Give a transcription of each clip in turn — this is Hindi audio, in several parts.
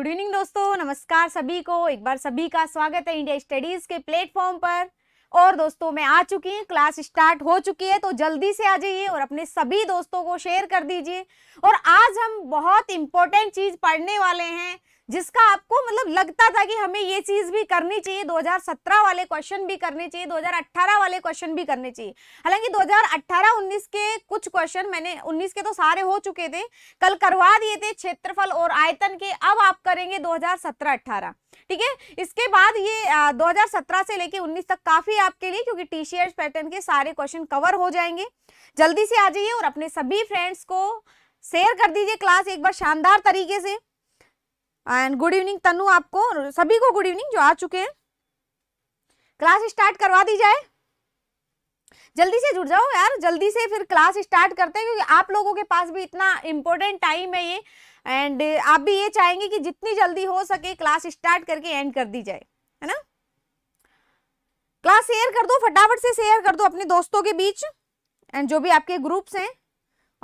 गुड इवनिंग दोस्तों नमस्कार सभी को एक बार सभी का स्वागत है इंडिया स्टडीज के प्लेटफॉर्म पर और दोस्तों मैं आ चुकी हूँ क्लास स्टार्ट हो चुकी है तो जल्दी से आ जाइए और अपने सभी दोस्तों को शेयर कर दीजिए और आज हम बहुत इंपॉर्टेंट चीज पढ़ने वाले हैं जिसका आपको मतलब लगता था कि हमें ये चीज भी करनी चाहिए 2017 वाले क्वेश्चन भी करने चाहिए 2018 वाले क्वेश्चन भी करने चाहिए हालांकि 2018-19 के कुछ क्वेश्चन मैंने 19 के तो सारे हो चुके थे कल करवा दिए थे क्षेत्रफल और आयतन के अब आप करेंगे 2017-18 ठीक है इसके बाद ये दो से लेके उन्नीस तक काफी आपके लिए क्योंकि टी पैटर्न के सारे क्वेश्चन कवर हो जाएंगे जल्दी से आ जाइए और अपने सभी फ्रेंड्स को शेयर कर दीजिए क्लास एक बार शानदार तरीके से एंड गुड इवनिंग तनु आपको सभी को गुड इवनिंग जो आ चुके हैं क्लास स्टार्ट करवा दी जाए जल्दी से जुड़ जाओ यार जल्दी से फिर क्लास स्टार्ट करते हैं क्योंकि आप लोगों के पास भी इतना इम्पोर्टेंट टाइम है ये एंड आप भी ये चाहेंगे कि जितनी जल्दी हो सके क्लास स्टार्ट करके एंड कर दी जाए है ना क्लास शेयर कर दो फटाफट से शेयर कर दो अपने दोस्तों के बीच एंड जो भी आपके ग्रुप्स हैं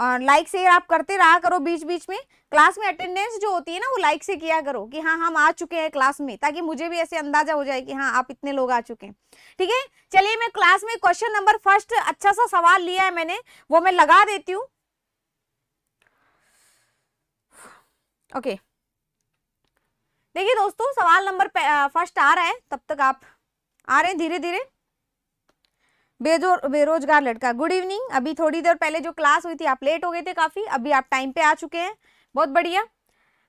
और लाइक शेयर आप करते रहा करो बीच बीच में क्लास में अटेंडेंस जो होती है ना वो लाइक से किया करो कि हाँ हम आ चुके हैं क्लास में ताकि मुझे भी ऐसे अंदाजा हो जाए कि हाँ आप इतने लोग आ चुके हैं ठीक है चलिए मैं क्लास में क्वेश्चन नंबर फर्स्ट अच्छा सा सवाल लिया है मैंने वो मैं लगा देती हूँ ओके देखिए दोस्तों सवाल नंबर फर्स्ट आ रहा है तब तक आप आ रहे हैं धीरे धीरे बेरोजगार लड़का गुड इवनिंग अभी थोड़ी देर पहले जो क्लास हुई थी आप लेट हो गए थे काफ़ी अभी आप टाइम पे आ चुके हैं बहुत बढ़िया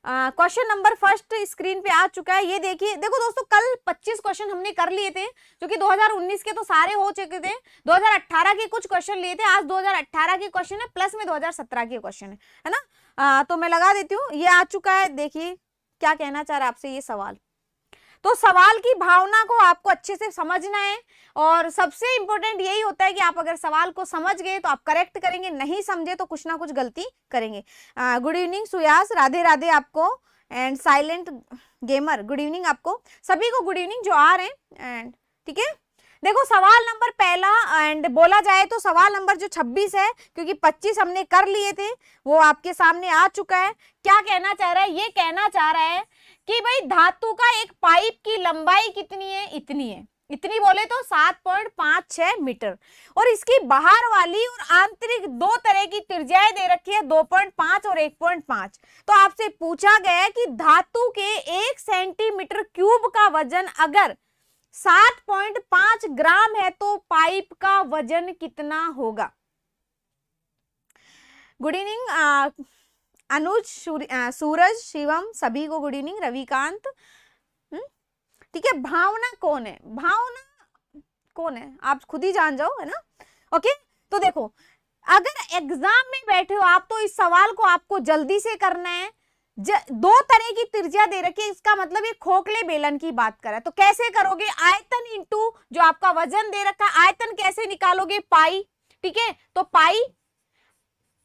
क्वेश्चन नंबर फर्स्ट स्क्रीन पे आ चुका है ये देखिए देखो दोस्तों कल 25 क्वेश्चन हमने कर लिए थे जो कि 2019 के तो सारे हो चुके थे 2018 के कुछ क्वेश्चन लिए थे आज 2018 के क्वेश्चन है प्लस में 2017 के क्वेश्चन है है ना आ, तो मैं लगा देती हूँ ये आ चुका है देखिए क्या कहना चाह रहा है आपसे ये सवाल तो सवाल की भावना को आपको अच्छे से समझना है और सबसे इम्पोर्टेंट यही होता है कि आप अगर सवाल को समझ गए तो आप करेक्ट करेंगे नहीं समझे तो कुछ ना कुछ गलती करेंगे गुड इवनिंग सुयास राधे राधे आपको and silent gamer good evening आपको सभी को गुड इवनिंग जो आ रहे हैं एंड ठीक है देखो सवाल नंबर पहला एंड बोला जाए तो सवाल नंबर जो 26 है क्योंकि 25 हमने कर लिए थे वो आपके सामने आ चुका है क्या कहना चाह रहा है ये कहना चाह रहा है कि भाई धातु का एक पाइप की लंबाई कितनी है इतनी है इतनी बोले तो सात पॉइंट पांच छह मीटर और इसकी बाहर वाली और आंतरिक दो तरह की त्रिज्याएं दे रखी है दो पॉइंट पांच और एक पॉइंट पांच तो आपसे पूछा गया है कि धातु के एक सेंटीमीटर क्यूब का वजन अगर सात पॉइंट पांच ग्राम है तो पाइप का वजन कितना होगा गुड इवनिंग अनुज सूरज शिवम सभी को गुड इवनिंग रविकांत हम्म, ठीक है भावना कौन है भावना कौन है आप खुद ही जान जाओ है ना ओके तो देखो अगर एग्जाम में बैठे हो आप तो इस सवाल को आपको जल्दी से करना है ज, दो तरह की त्रिज्या दे रखी है इसका मतलब ये खोखले बेलन की बात करा तो कैसे करोगे आयतन इंटू जो आपका वजन दे रखा आयतन कैसे निकालोगे पाई ठीक है तो पाई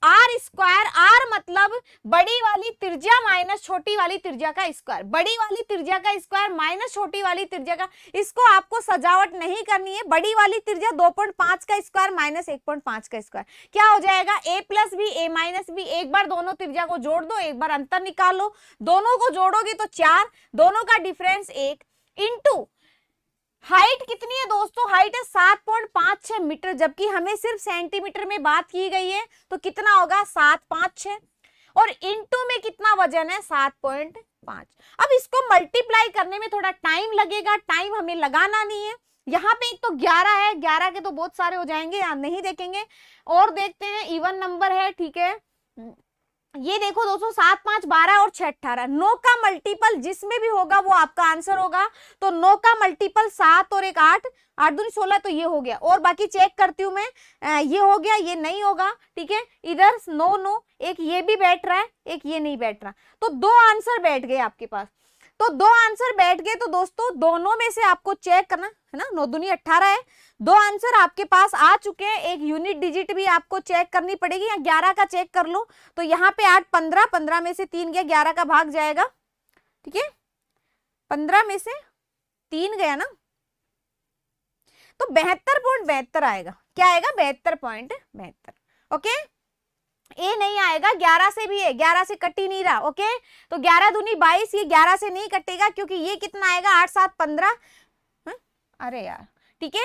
आर स्क्वायर आर मतलब बड़ी वाली त्रिज्या माइनस छोटी वाली त्रिज्या का स्क्वायर बड़ी वाली त्रिज्या का स्क्वायर माइनस छोटी वाली त्रिज्या का इसको आपको सजावट नहीं करनी है बड़ी वाली त्रिज्या 2.5 का स्क्वायर माइनस 1.5 का स्क्वायर क्या हो जाएगा A plus B A minus B एक बार दोनों त्रिज्या को जोड़ दो एक बार अंतर निकालो दोनों को जोड़ोगे तो चार दोनों का डिफरेंस एक इंटू हाइट कितनी है दोस्तों हाइट है सात पॉइंट पांच छह मीटर जबकि हमें सिर्फ सेंटीमीटर में बात की गई है तो कितना होगा सात पाँच छ और इंटू में कितना वजन है सात पॉइंट पांच अब इसको मल्टीप्लाई करने में थोड़ा टाइम लगेगा टाइम हमें लगाना नहीं है यहाँ पे एक तो ग्यारह है ग्यारह के तो बहुत सारे हो जाएंगे यहाँ नहीं देखेंगे और देखते हैं इवन नंबर है ठीक है ये देखो दोस्तों सात पांच बारह और छह अठारह नौ का मल्टीपल जिसमें भी होगा वो आपका आंसर होगा तो नौ का मल्टीपल सात और एक आठ आठ दूनी सोलह तो ये हो गया और बाकी चेक करती हूँ मैं ये हो गया ये नहीं होगा ठीक है इधर नौ नौ एक ये भी बैठ रहा है एक ये नहीं बैठ रहा तो दो आंसर बैठ गए आपके पास तो दो आंसर बैठ गए तो दोस्तों दोनों में से आपको चेक करना है ना नौ दूनी अट्ठारह है दो आंसर आपके पास आ चुके हैं एक यूनिट डिजिट भी आपको चेक करनी पड़ेगी या ग्यारह का चेक कर लो तो यहाँ पे आठ पंद्रह पंद्रह में से तीन गया ग्यारह का भाग जाएगा ठीक है पंद्रह में से तीन गया ना तो बेहतर पॉइंट बेहतर आएगा क्या आएगा बेहतर पॉइंट बेहतर ओके ए नहीं आएगा ग्यारह से भी है ग्यारह से कट ही नहीं रहा ओके तो ग्यारह दूनी बाईस ये ग्यारह से नहीं कटेगा क्योंकि ये कितना आएगा आठ सात पंद्रह अरे यार ठीक है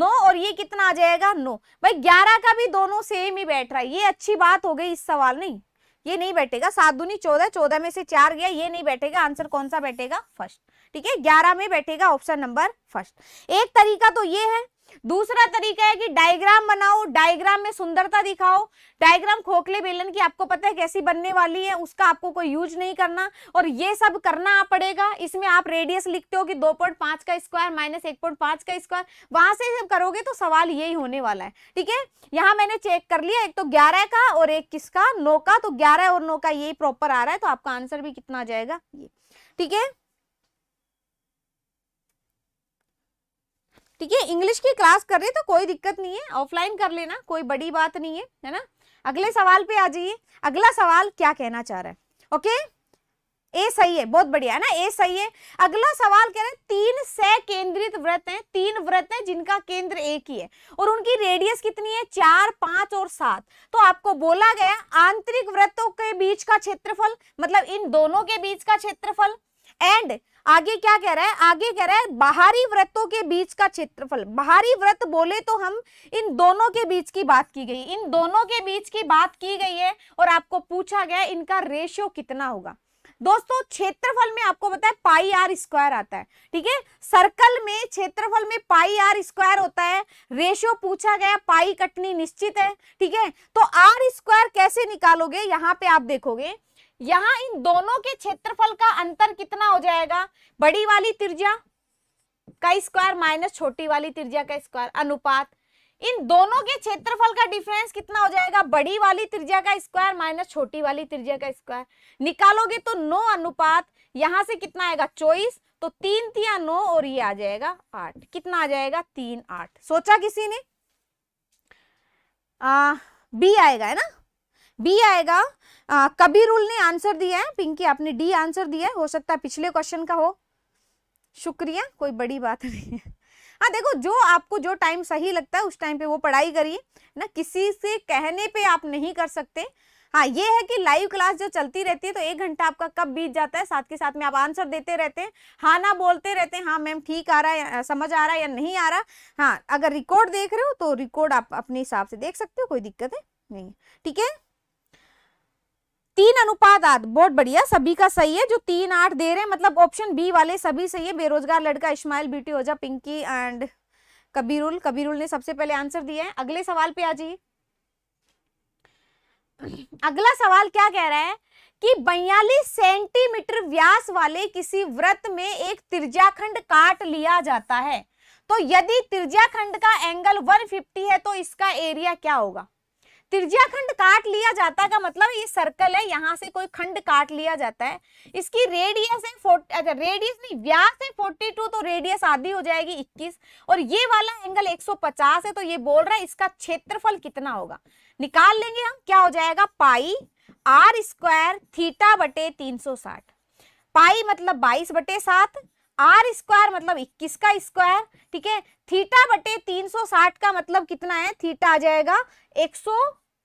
नो और ये कितना आ जाएगा नो भाई ग्यारह का भी दोनों सेम ही बैठ रहा है ये अच्छी बात हो गई इस सवाल नहीं ये नहीं बैठेगा सात दूनी चौदह चौदह में से चार गया ये नहीं बैठेगा आंसर कौन सा बैठेगा फर्स्ट ठीक है ग्यारह में बैठेगा ऑप्शन नंबर फर्स्ट एक तरीका तो ये है दूसरा तरीका है कि डायग्राम बनाओ डायग्राम में सुंदरता दिखाओ डायग्राम खोखले बेलन की आपको पता है कैसी बनने वाली है उसका आपको कोई यूज नहीं करना और ये सब करना पड़ेगा इसमें आप रेडियस लिखते हो कि दो पॉइंट पांच का स्क्वायर माइनस एक पॉइंट पांच का स्क्वायर वहां से जब करोगे तो सवाल यही होने वाला है ठीक है यहाँ मैंने चेक कर लिया एक तो ग्यारह का और एक किसका नौ का तो ग्यारह और नौ का यही प्रॉपर आ रहा है तो आपका आंसर भी कितना आ जाएगा ये ठीक है ठीक है इंग्लिश की क्लास कर रहे तो कोई दिक्कत नहीं है ऑफलाइन कर लेना कोई बड़ी बात नहीं है है ना अगले सवाल पे आ जाइए अगला सवाल क्या कहना चाह रहा है ओके ए सही है बहुत बढ़िया है ना ए सही है अगला सवाल कह रहे हैं तीन सह केंद्रित व्रत हैं तीन व्रत हैं जिनका केंद्र एक ही है और उनकी रेडियस कितनी है चार पांच और सात तो आपको बोला गया आंतरिक व्रतों के बीच का क्षेत्रफल मतलब इन दोनों के बीच का क्षेत्रफल एंड आगे क्या कह रहा है आगे कह रहा है बाहरी व्रतों के बीच का क्षेत्रफल बाहरी व्रत बोले तो हम इन दोनों के बीच की बात की गई इन दोनों के बीच की बात की गई है और आपको पूछा गया इनका रेशियो कितना होगा दोस्तों क्षेत्रफल में आपको पता है पाई आर स्क्वायर आता है ठीक है सर्कल में क्षेत्रफल में पाई आर स्क्वायर होता है रेशियो पूछा गया पाई कटनी निश्चित है ठीक है तो आर स्क्वायर कैसे निकालोगे यहाँ पे आप देखोगे यहाँ इन दोनों के क्षेत्रफल का अंतर कितना हो जाएगा बड़ी वाली त्रिज्या का स्क्वायर माइनस छोटी वाली त्रिज्या का स्क्वायर अनुपात इन दोनों के क्षेत्रफल का डिफरेंस कितना हो जाएगा बड़ी वाली त्रिज्या का स्क्वायर माइनस छोटी वाली त्रिज्या का स्क्वायर निकालोगे तो नो अनुपात यहाँ से कितना आएगा चौबीस तो तीन तिया नो और ये आ जाएगा आठ कितना आ जाएगा तीन आठ सोचा किसी ने आ, बी आएगा है ना बी आएगा आ, कबीरुल ने आंसर दिया है पिंकी आपने डी आंसर दिया है हो सकता है पिछले क्वेश्चन का हो शुक्रिया कोई बड़ी बात नहीं है हाँ देखो जो आपको जो टाइम सही लगता है उस टाइम पे वो पढ़ाई करिए ना किसी से कहने पे आप नहीं कर सकते हाँ ये है कि लाइव क्लास जो चलती रहती है तो एक घंटा आपका कब बीत जाता है साथ के साथ में आप आंसर देते रहते हैं हाँ ना बोलते रहते हैं हाँ मैम ठीक आ रहा है समझ आ रहा है या नहीं आ रहा हाँ अगर रिकॉर्ड देख रहे हो तो रिकॉर्ड आप अपने हिसाब से देख सकते हो कोई दिक्कत है नहीं ठीक है तीन अनुपात आठ बहुत बढ़िया सभी का सही है जो तीन आठ दे रहे हैं मतलब ऑप्शन बी वाले सभी सही है बेरोजगार लड़का इस्माइल बीटी ओजा पिंकी एंड कबीरुल कबीरुल ने सबसे पहले आंसर दिया है अगले सवाल पे आ जाइए अगला सवाल क्या कह रहा है कि बयालीस सेंटीमीटर व्यास वाले किसी व्रत में एक त्रिज्याखंड काट लिया जाता है तो यदि त्रिज्याखंड का एंगल 150 है तो इसका एरिया क्या होगा त्रिज्या खंड काट लिया जाता का मतलब ये सर्कल है यहाँ से कोई खंड काट लिया जाता है इसकी रेडियस है अच्छा रेडियस नहीं व्यास है फोर्टी टू तो रेडियस आधी हो जाएगी इक्कीस और ये वाला एंगल एक सौ पचास है तो ये बोल रहा है इसका क्षेत्रफल कितना होगा निकाल लेंगे हम क्या हो जाएगा पाई आर स्क्वायर थीटा बटे तीन सौ साठ पाई मतलब बाईस बटे सात आर स्क्वायर मतलब इक्कीस का स्क्वायर ठीक है थीटा बटे साठ का मतलब कितना है थीटा आ जाएगा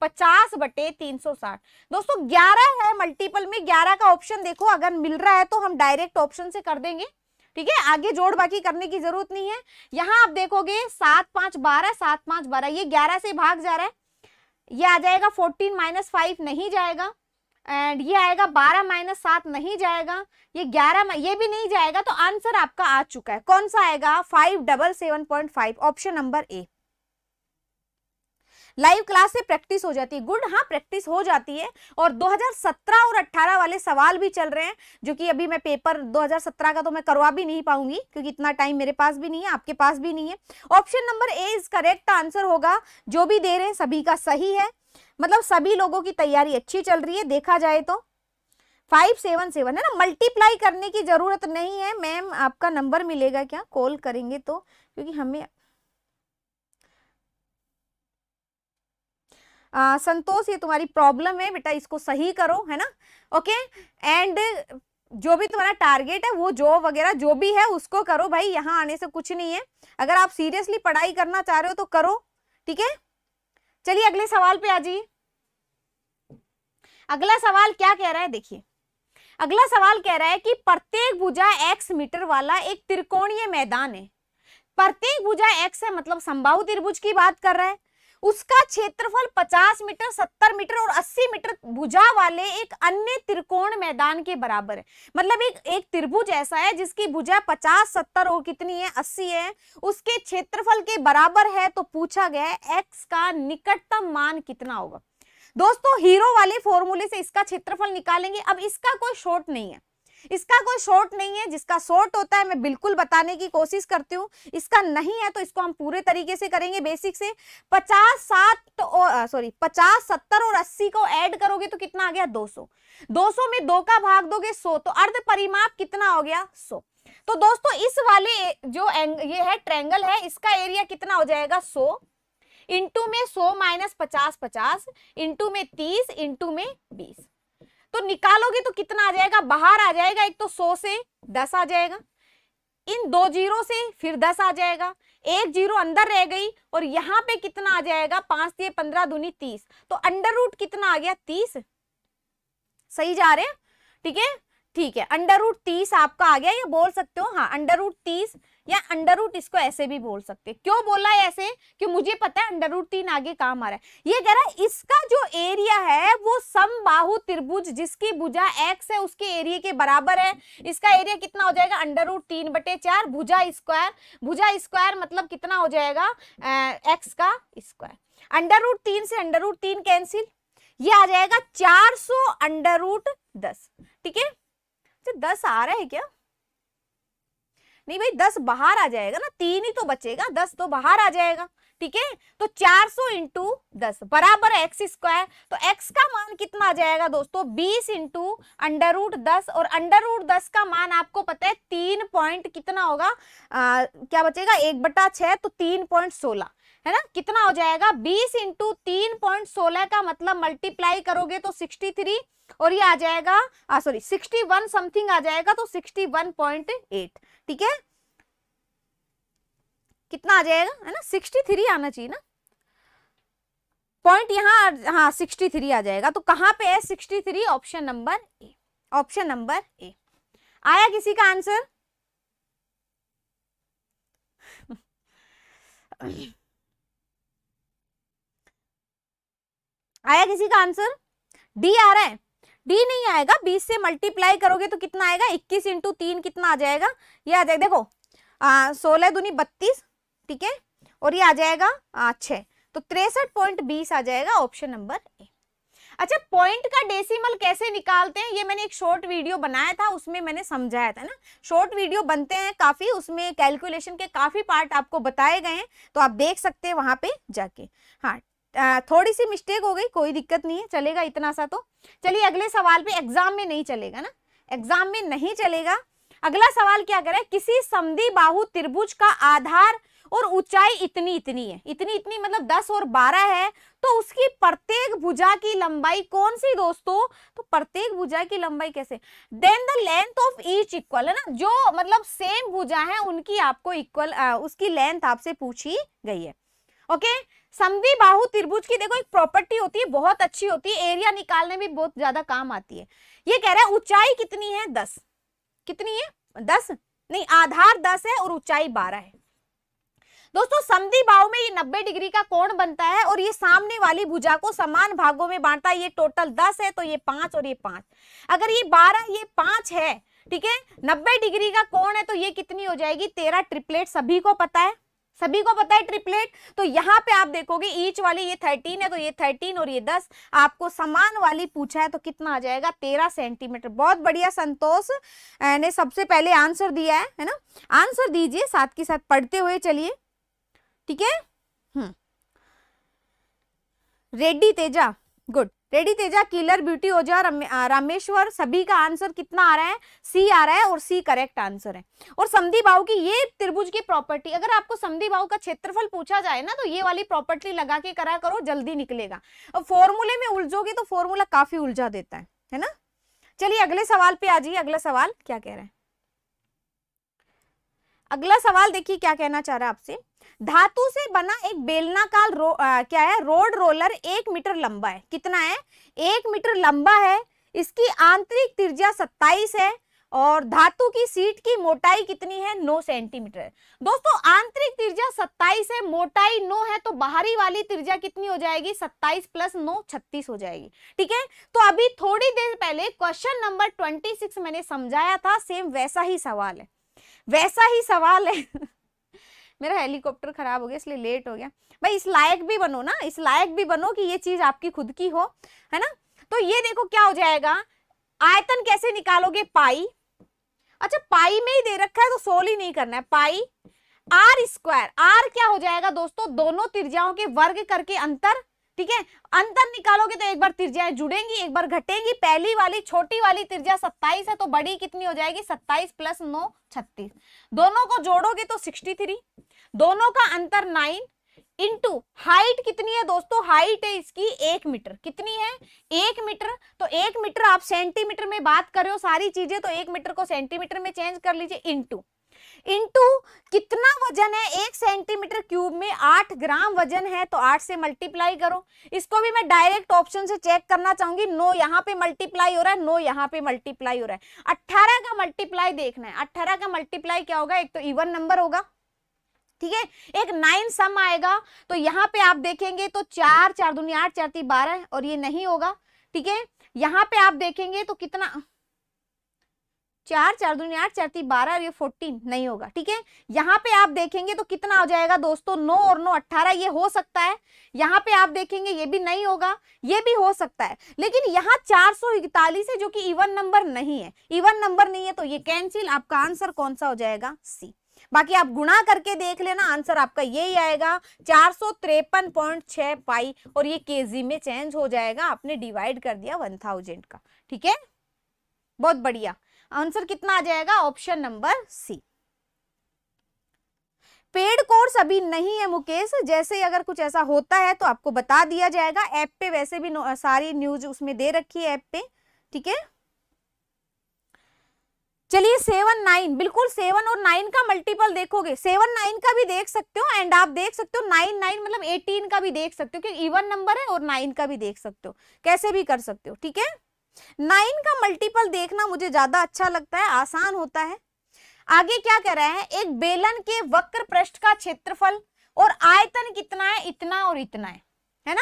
पचास बटे साठ दोस्तों ग्यारह है मल्टीपल में ग्यारह का ऑप्शन देखो अगर मिल रहा है तो हम डायरेक्ट ऑप्शन से कर देंगे ठीक है आगे जोड़ बाकी करने की जरूरत नहीं है यहाँ आप देखोगे सात पांच बारह सात पांच बारह ये ग्यारह से भाग जा रहा है ये आ जाएगा फोर्टीन माइनस फाइव नहीं जाएगा एंड ये आएगा बारह माइनस सात नहीं जाएगा ये ग्यारह ये भी नहीं जाएगा तो आंसर आपका आ चुका है कौन सा आएगा five double seven point five option number A live class से प्रैक्टिस हो जाती है गुड हाँ प्रैक्टिस हो जाती है और 2017 और 18 वाले सवाल भी चल रहे हैं जो कि अभी मैं पेपर 2017 का तो मैं करवा भी नहीं पाऊंगी क्योंकि इतना टाइम मेरे पास भी नहीं है आपके पास भी नहीं है option number A is correct answer होगा जो भी दे रहे हैं सभी का सही है मतलब सभी लोगों की तैयारी अच्छी चल रही है देखा जाए तो फाइव सेवन सेवन है ना मल्टीप्लाई करने की ज़रूरत नहीं है मैम आपका नंबर मिलेगा क्या कॉल करेंगे तो क्योंकि हमें आ, संतोष ये तुम्हारी प्रॉब्लम है बेटा इसको सही करो है ना ओके एंड जो भी तुम्हारा टारगेट है वो जॉब वगैरह जो भी है उसको करो भाई यहाँ आने से कुछ नहीं है अगर आप सीरियसली पढ़ाई करना चाह रहे हो तो करो ठीक है चलिए अगले सवाल पे आ जाइए अगला सवाल क्या कह रहा है देखिए अगला सवाल कह रहा है कि प्रत्येक भुजा एक्स मीटर वाला एक त्रिकोणीय मैदान है प्रत्येक भुजा एक्स है मतलब संभाव त्रिभुज की बात कर रहा है उसका क्षेत्रफल 50 मीटर 70 मीटर और 80 मीटर भुजा वाले एक अन्य त्रिकोण मैदान के बराबर है मतलब एक एक त्रिभुज ऐसा है जिसकी भुजा 50 70 और कितनी है 80 है उसके क्षेत्रफल के बराबर है तो पूछा गया है एक्स का निकटतम मान कितना होगा दोस्तों हीरो वाले फॉर्मूले से इसका क्षेत्रफल निकालेंगे अब इसका कोई शॉर्ट नहीं है इसका कोई शॉर्ट नहीं है जिसका शॉर्ट होता है मैं बिल्कुल बताने की कोशिश करती हूँ इसका नहीं है तो इसको हम पूरे तरीके से करेंगे बेसिक से पचास सात सॉरी पचास सत्तर और अस्सी को ऐड करोगे तो कितना आ गया दो सौ दो सौ में दो का भाग दोगे सौ तो अर्ध परिमाप कितना हो गया सौ तो दोस्तों इस वाले जो ये है ट्रैंगल है इसका एरिया कितना हो जाएगा सो इंटू में सो माइनस पचास पचास इंटू में तीस इंटू में बीस तो निकालोगे तो कितना आ जाएगा बाहर आ जाएगा एक तो सौ से दस आ जाएगा इन दो जीरो से फिर दस आ जाएगा एक जीरो अंदर रह गई और यहाँ पे कितना आ जाएगा पांच से पंद्रह दूनी तीस तो अंडर रूट कितना आ गया तीस सही जा रहे हैं ठीक है ठीक है अंडर रूट तीस आपका आ गया या बोल सकते हो हाँ अंडर रूट तीस या अंडर रूट इसको ऐसे भी बोल सकते हैं क्यों बोला है ऐसे कि मुझे पता है अंडर रूट तीन आगे काम आ रहा है ये कह रहा है इसका जो एरिया है वो समबाहु त्रिभुज जिसकी भुजा एक्स है उसके एरिया के बराबर है इसका एरिया कितना हो जाएगा अंडर रूट तीन बटे चार भुजा स्क्वायर भुजा स्क्वायर मतलब कितना हो जाएगा एक्स का स्क्वायर अंडर रूट तीन से अंडर रूट तीन कैंसिल ये आ जाएगा चार सौ अंडर रूट दस ठीक है तो दस आ रहा है क्या नहीं भाई दस बाहर आ जाएगा ना तीन ही तो बचेगा दस तो बाहर आ जाएगा ठीक है तो चार सौ इंटू दस बराबर एक्स स्क्वायर तो एक्स का मान कितना आ जाएगा दोस्तों बीस इंटू अंडर रूट दस और अंडर रूट दस का मान आपको पता है तीन पॉइंट कितना होगा आ, क्या बचेगा एक बटा छह तो तीन पॉइंट सोलह है ना कितना हो जाएगा बीस इंटू तीन पॉइंट सोलह का मतलब मल्टीप्लाई करोगे तो सिक्सटी थ्री और ये आ जाएगा सॉरी सिक्सटी वन समथिंग आ जाएगा तो सिक्सटी वन पॉइंट एट ठीक है कितना आ जाएगा है ना सिक्सटी थ्री आना चाहिए ना पॉइंट यहाँ हाँ सिक्सटी थ्री आ जाएगा तो कहाँ पे है sixty three option number A option number A आया किसी का आंसर आया किसी का आंसर डी आ रहा है डी नहीं आएगा बीस से मल्टीप्लाई करोगे तो कितना आएगा इक्कीस इंटू तीन कितना आ जाएगा ये आ जाएगा देखो सोलह दूनी बत्तीस ठीक है और ये आ जाएगा छः तो तिरसठ पॉइंट बीस आ जाएगा ऑप्शन नंबर ए अच्छा पॉइंट का डेसिमल कैसे निकालते हैं ये मैंने एक शॉर्ट वीडियो बनाया था उसमें मैंने समझाया था ना शॉर्ट वीडियो बनते हैं काफ़ी उसमें कैलकुलेशन के काफ़ी पार्ट आपको बताए गए हैं तो आप देख सकते हैं वहां पे जाके हाँ थोड़ी सी मिस्टेक हो गई कोई दिक्कत नहीं है चलेगा इतना सा तो चलिए अगले सवाल पे एग्जाम में नहीं चलेगा ना एग्जाम में नहीं चलेगा अगला सवाल क्या करे किसी समी बाहु त्रिभुज का आधार और ऊंचाई इतनी इतनी है इतनी इतनी मतलब 10 और 12 है तो उसकी प्रत्येक भुजा की लंबाई कौन सी दोस्तों तो प्रत्येक भुजा की लंबाई कैसे then the length of each equal है ना जो मतलब सेम भुजा है उनकी आपको इक्वल उसकी लेंथ आपसे पूछी गई है ओके समी बाहु त्रिभुज की देखो एक प्रॉपर्टी होती है बहुत अच्छी होती है एरिया निकालने में बहुत ज्यादा काम आती है ये कह रहा है ऊंचाई कितनी है दस कितनी है दस नहीं आधार दस है और ऊंचाई बारह है दोस्तों समी बाहु में ये नब्बे डिग्री का कोण बनता है और ये सामने वाली भुजा को समान भागों में बांटता है ये टोटल दस है तो ये पांच और ये पांच अगर ये बारह ये पांच है ठीक है नब्बे डिग्री का कोण है तो ये कितनी हो जाएगी तेरह ट्रिपलेट सभी को पता है सभी को पता है ट्रिपलेट तो यहाँ पे आप देखोगे ईच वाली ये थर्टीन है तो ये थर्टीन और ये दस आपको समान वाली पूछा है तो कितना आ जाएगा तेरह सेंटीमीटर बहुत बढ़िया संतोष ने सबसे पहले आंसर दिया है है ना आंसर दीजिए साथ के साथ पढ़ते हुए चलिए ठीक है Reddy hmm. Teja good ready Teja killer beauty Ojha Rameshwar सभी का आंसर कितना आ रहा है सी आ रहा है और सी करेक्ट आंसर है और समी बाहु की ये त्रिभुज की प्रॉपर्टी अगर आपको समी बाहु का क्षेत्रफल पूछा जाए ना तो ये वाली प्रॉपर्टी लगा के करा करो जल्दी निकलेगा और फॉर्मूले में उलझोगे तो फॉर्मूला काफी उलझा देता है है ना चलिए अगले सवाल पे आ जाइए अगला सवाल क्या कह रहे हैं अगला सवाल देखिए क्या कहना चाह रहा है आपसे धातु से बना एक बेलनाकार रो, आ, क्या है रोड रोलर एक मीटर लंबा है कितना है एक मीटर लंबा है इसकी आंतरिक त्रिज्या सत्ताईस है और धातु की सीट की मोटाई कितनी है नौ सेंटीमीटर दोस्तों आंतरिक त्रिज्या सत्ताईस है मोटाई नौ है तो बाहरी वाली त्रिज्या कितनी हो जाएगी सत्ताईस प्लस नौ छत्तीस हो जाएगी ठीक है तो अभी थोड़ी देर पहले क्वेश्चन नंबर ट्वेंटी सिक्स मैंने समझाया था सेम वैसा ही सवाल है वैसा ही सवाल है मेरा हेलीकॉप्टर ख़राब हो गया इसलिए लेट हो गया भाई इस लायक भी बनो ना इस लायक भी बनो कि ये चीज़ आपकी खुद की हो है ना तो ये देखो क्या हो जाएगा आयतन कैसे निकालोगे पाई अच्छा पाई में ही दे रखा है तो सोल ही नहीं करना है पाई आर स्क्वायर आर क्या हो जाएगा दोस्तों दोनों त्रिज्याओं के वर्ग करके अंतर ठीक है अंतर निकालोगे तो एक बार त्रिज्याएं जुड़ेंगी एक बार घटेंगी पहली वाली छोटी वाली त्रिज्या सत्ताईस है तो बड़ी कितनी हो जाएगी सत्ताईस प्लस नौ छत्तीस दोनों को जोड़ोगे तो सिक्सटी थ्री दोनों का अंतर नाइन इंटू हाइट कितनी है दोस्तों हाइट है इसकी एक मीटर कितनी है एक मीटर तो एक मीटर आप सेंटीमीटर में बात कर रहे हो सारी चीजें तो एक मीटर को सेंटीमीटर में चेंज कर लीजिए इंटू इंटू कितना वजन है एक सेंटीमीटर क्यूब में आठ ग्राम वजन है तो आठ से मल्टीप्लाई करो इसको भी मैं डायरेक्ट ऑप्शन से चेक करना चाहूंगी नो यहाँ पे मल्टीप्लाई हो रहा है नो यहाँ पे मल्टीप्लाई हो रहा है अट्ठारह का मल्टीप्लाई देखना है अट्ठारह का मल्टीप्लाई क्या होगा एक तो इवन नंबर होगा ठीक है एक नाइन सम आएगा तो यहाँ पे आप देखेंगे तो चार चार दुनिया आठ चार ती बारह और ये नहीं होगा ठीक है यहाँ पे आप देखेंगे तो कितना चार चार दूनी आठ चार तीन बारह ये फोर्टीन नहीं होगा ठीक है यहाँ पे आप देखेंगे तो कितना हो जाएगा दोस्तों नौ और नौ अट्ठारह ये हो सकता है यहाँ पे आप देखेंगे ये भी नहीं होगा ये भी हो सकता है लेकिन यहाँ चार सौ इकतालीस है जो कि इवन नंबर नहीं है इवन नंबर नहीं है तो ये कैंसिल आपका आंसर कौन सा हो जाएगा सी बाकी आप गुणा करके देख लेना आंसर आपका यही आएगा चार सौ त्रेपन पॉइंट छह पाई और ये केजी में चेंज हो जाएगा आपने डिवाइड कर दिया वन थाउजेंड का ठीक है बहुत बढ़िया आंसर कितना आ जाएगा option number C paid course अभी नहीं है मुकेश जैसे ही अगर कुछ ऐसा होता है तो आपको बता दिया जाएगा ऐप पे वैसे भी सारी न्यूज उसमें दे रखी है ऐप पे ठीक है चलिए सेवन नाइन बिल्कुल सेवन और नाइन का मल्टीपल देखोगे सेवन नाइन का भी देख सकते हो एंड आप देख सकते हो नाइन नाइन मतलब एटीन का भी देख सकते हो क्योंकि इवन नंबर है और नाइन का भी देख सकते हो कैसे भी कर सकते हो ठीक है नाइन का मल्टीपल देखना मुझे ज्यादा अच्छा लगता है आसान होता है आगे क्या कर रहा है एक बेलन के वक्र पृष्ठ का क्षेत्रफल और आयतन कितना है इतना और इतना है है ना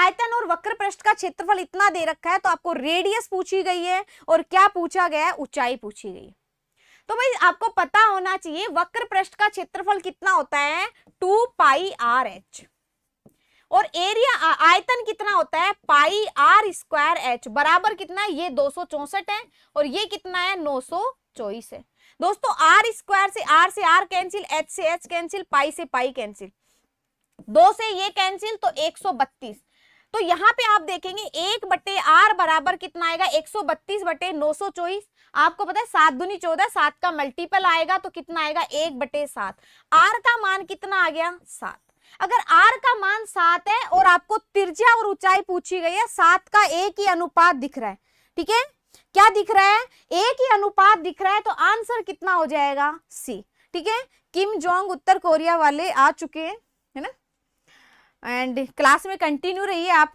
आयतन और वक्र पृष्ठ का क्षेत्रफल इतना दे रखा है तो आपको रेडियस पूछी गई है और क्या पूछा गया है ऊंचाई पूछी गई है तो भाई आपको पता होना चाहिए वक्र पृष्ठ का क्षेत्रफल कितना होता है टू पाई आर एच और एरिया आयतन कितना होता है पाई आर स्क्वायर एच बराबर कितना है ये दो है और ये कितना है नौ चौबीस है दोस्तों आर स्क्वायर से आर से आर कैंसिल एच से एच कैंसिल पाई से पाई कैंसिल दो से ये कैंसिल तो 132 तो यहाँ पे आप देखेंगे एक बटे आर बराबर कितना आएगा 132 बटे नौ सौ चौबीस आपको पता है सात दुनी चौदह सात का मल्टीपल आएगा तो कितना आएगा एक बटे सात आर का मान कितना आ गया सात अगर आर का मान सात है और आपको त्रिज्या और ऊंचाई पूछी गई है सात का एक ही अनुपात दिख रहा है ठीक है क्या दिख रहा है एक ही अनुपात दिख रहा है तो आंसर कितना हो जाएगा सी ठीक है किम जोंग उत्तर कोरिया वाले आ चुके हैं है ना एंड क्लास में कंटिन्यू रहिए आप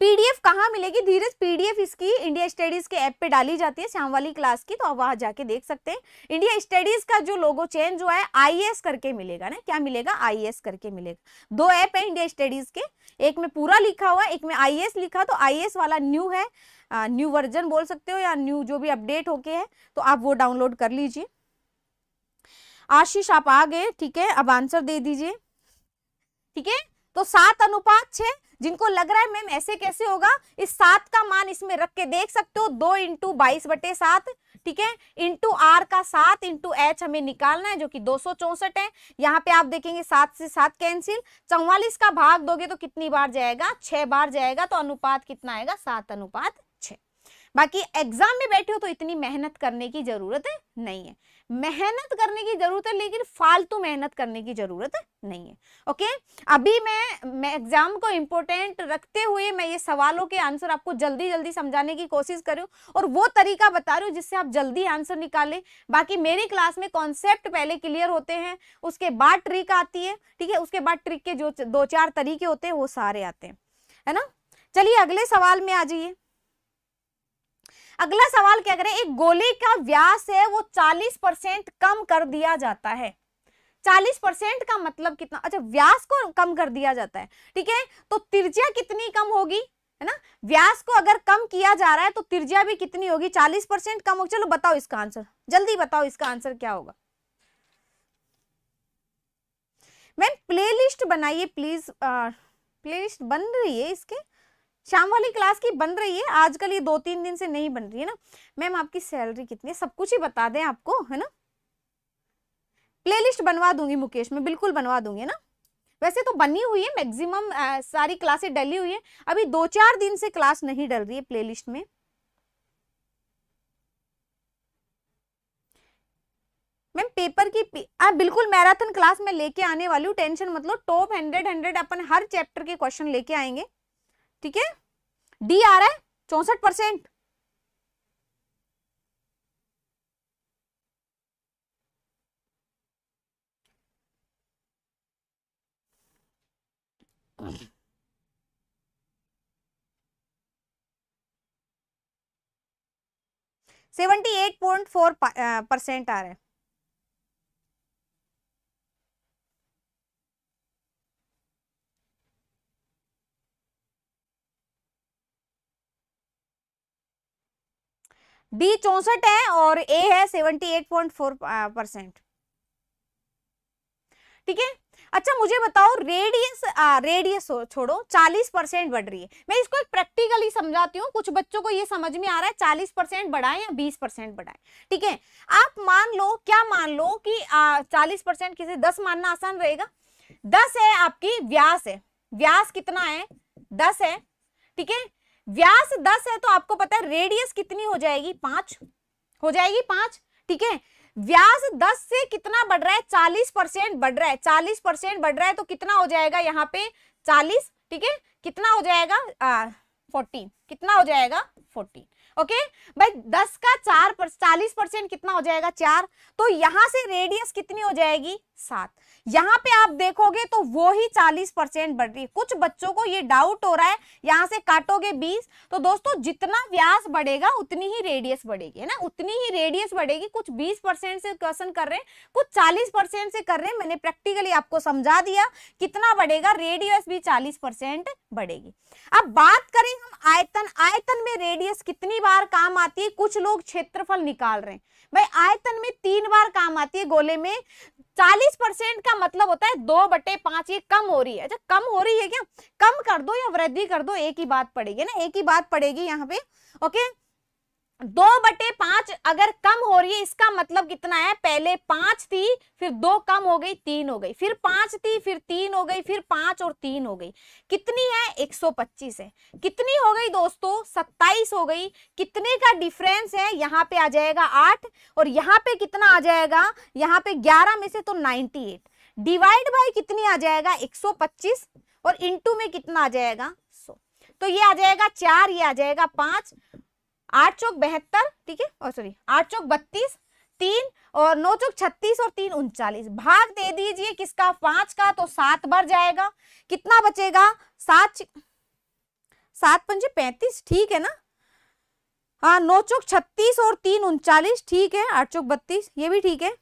पीडीएफ कहाँ मिलेगी धीरज पीडीएफ इसकी इंडिया स्टडीज के ऐप पे डाली जाती है शाम वाली क्लास की तो आप वहां जाके देख सकते हैं इंडिया स्टडीज का जो लोगो चेंज हुआ है आई करके मिलेगा ना क्या मिलेगा आई करके मिलेगा दो ऐप है इंडिया स्टडीज के एक में पूरा लिखा हुआ एक में आई लिखा तो आई वाला न्यू है न्यू वर्जन बोल सकते हो या न्यू जो भी अपडेट होके है तो आप वो डाउनलोड कर लीजिए आशीष आप आ गए ठीक है अब आंसर दे दीजिए ठीक है तो सात अनुपात छः जिनको लग रहा है मैम ऐसे कैसे होगा इस सात का मान इसमें रख के देख सकते हो दो इंटू बाईस बटे सात ठीक है इंटू आर का सात इंटू एच हमें निकालना है जो कि दो सौ चौसठ है यहाँ पे आप देखेंगे सात से सात कैंसिल चौवालीस का भाग दोगे तो कितनी बार जाएगा छह बार जाएगा तो अनुपात कितना आएगा सात अनुपात छह बाकी एग्जाम में बैठे हो तो इतनी मेहनत करने की जरूरत नहीं है मेहनत करने की जरूरत है लेकिन फालतू मेहनत करने की जरूरत नहीं है ओके अभी मैं मैं एग्जाम को इम्पोर्टेंट रखते हुए मैं ये सवालों के आंसर आपको जल्दी जल्दी समझाने की कोशिश करूँ और वो तरीका बता रही हूँ जिससे आप जल्दी आंसर निकालें बाकी मेरी क्लास में कॉन्सेप्ट पहले क्लियर होते हैं उसके बाद ट्रिक आती है ठीक है उसके बाद ट्रिक के जो दो चार तरीके होते हैं वो सारे आते हैं है ना चलिए अगले सवाल में आ जाइए अगला सवाल क्या करें एक गोले का व्यास है वो 40 परसेंट कम कर दिया जाता है 40 परसेंट का मतलब कितना अच्छा व्यास को कम कर दिया जाता है ठीक है तो त्रिज्या कितनी कम होगी है ना व्यास को अगर कम किया जा रहा है तो त्रिज्या भी कितनी होगी 40 परसेंट कम होगी चलो बताओ इसका आंसर जल्दी बताओ इसका आंसर क्या होगा मैम प्लेलिस्ट बनाइए प्लीज प्लेलिस्ट बन रही है इसके शाम वाली क्लास की बन रही है आजकल ये दो तीन दिन से नहीं बन रही है ना मैम आपकी सैलरी कितनी है सब कुछ ही बता दें आपको है ना प्लेलिस्ट बनवा दूंगी मुकेश मैं बिल्कुल बनवा दूंगी ना वैसे तो बनी हुई है मैक्सिमम सारी क्लासे डली हुई है अभी दो चार दिन से क्लास नहीं डल रही है प्ले में मैम पेपर की पे... आ, बिल्कुल मैराथन क्लास में लेके आने वाली हूँ टेंशन मतलब टॉप हंड्रेड हंड्रेड अपन हर चैप्टर के क्वेश्चन लेके आएंगे ठीक है डी आ रहा है चौसठ percent seventy eight point four percent आ रहा है डी चौसठ है और ए है seventy eight point four percent ठीक है अच्छा मुझे बताओ रेडियस आ, रेडियस छोड़ो 40 परसेंट बढ़ रही है मैं इसको एक प्रैक्टिकली समझाती हूँ कुछ बच्चों को ये समझ में आ रहा है 40 परसेंट बढ़ाए या 20 परसेंट बढ़ाए ठीक है आप मान लो क्या मान लो कि आ, 40 परसेंट किसे 10 मानना आसान रहेगा 10 है आपकी व्यास है व्यास कितना है दस है ठीक है व्यास दस है तो आपको पता है रेडियस कितनी हो जाएगी पांच हो जाएगी पांच ठीक है व्यास दस से कितना बढ़ रहा है चालीस परसेंट बढ़ रहा है चालीस परसेंट बढ़ रहा है तो कितना हो जाएगा यहाँ पे चालीस ठीक है कितना हो जाएगा फोर्टीन कितना हो जाएगा फोर्टीन ओके भाई दस का चार चालीस परसेंट कितना हो जाएगा चार तो यहां से रेडियस कितनी हो जाएगी सात यहाँ पे आप देखोगे तो वो ही चालीस परसेंट बढ़ रही है कुछ बच्चों को ये डाउट हो रहा है यहाँ से काटोगे बीस तो दोस्तों जितना व्यास बढ़ेगा उतनी ही रेडियस बढ़ेगी है ना उतनी ही रेडियस बढ़ेगी कुछ बीस परसेंट से क्वेश्चन कर रहे हैं कुछ चालीस परसेंट से कर रहे हैं मैंने प्रैक्टिकली आपको समझा दिया कितना बढ़ेगा रेडियस भी चालीस परसेंट बढ़ेगी अब बात करें हम आयतन आयतन में रेडियस कितनी बार काम आती है कुछ लोग क्षेत्रफल निकाल रहे हैं भाई आयतन में तीन बार काम आती है गोले में चालीस परसेंट का मतलब होता है दो बटे पांच ये कम हो रही है अच्छा कम हो रही है क्या कम कर दो या वृद्धि कर दो एक ही बात पड़ेगी ना एक ही बात पड़ेगी यहाँ पे ओके दो बटे पांच अगर कम हो रही है इसका मतलब कितना है पहले पांच थी फिर दो कम हो गई तीन हो गई फिर पांच थी फिर तीन हो गई फिर पांच और तीन हो गई कितनी है 125 है कितनी हो गई दोस्तों 27 हो गई कितने का डिफरेंस है यहाँ पे आ जाएगा आठ और यहाँ पे कितना आ जाएगा यहाँ पे ग्यारह में से तो 98 डिवाइड बाय कितनी आ जाएगा पच्चीस और इंटू में कितना आ जाएगा सो तो ये आ जाएगा चार ये आ जाएगा पांच आठ चौक बहत्तर ठीक है और oh, सॉरी आठ चौक बत्तीस तीन और नौ चौक छत्तीस और तीन उनचालीस भाग दे दीजिए किसका पांच का तो सात बार जाएगा कितना बचेगा सात सात पंजे पैंतीस ठीक है ना हाँ नौ चौक छत्तीस और तीन उनचालीस ठीक है आठ चौक बत्तीस ये भी ठीक है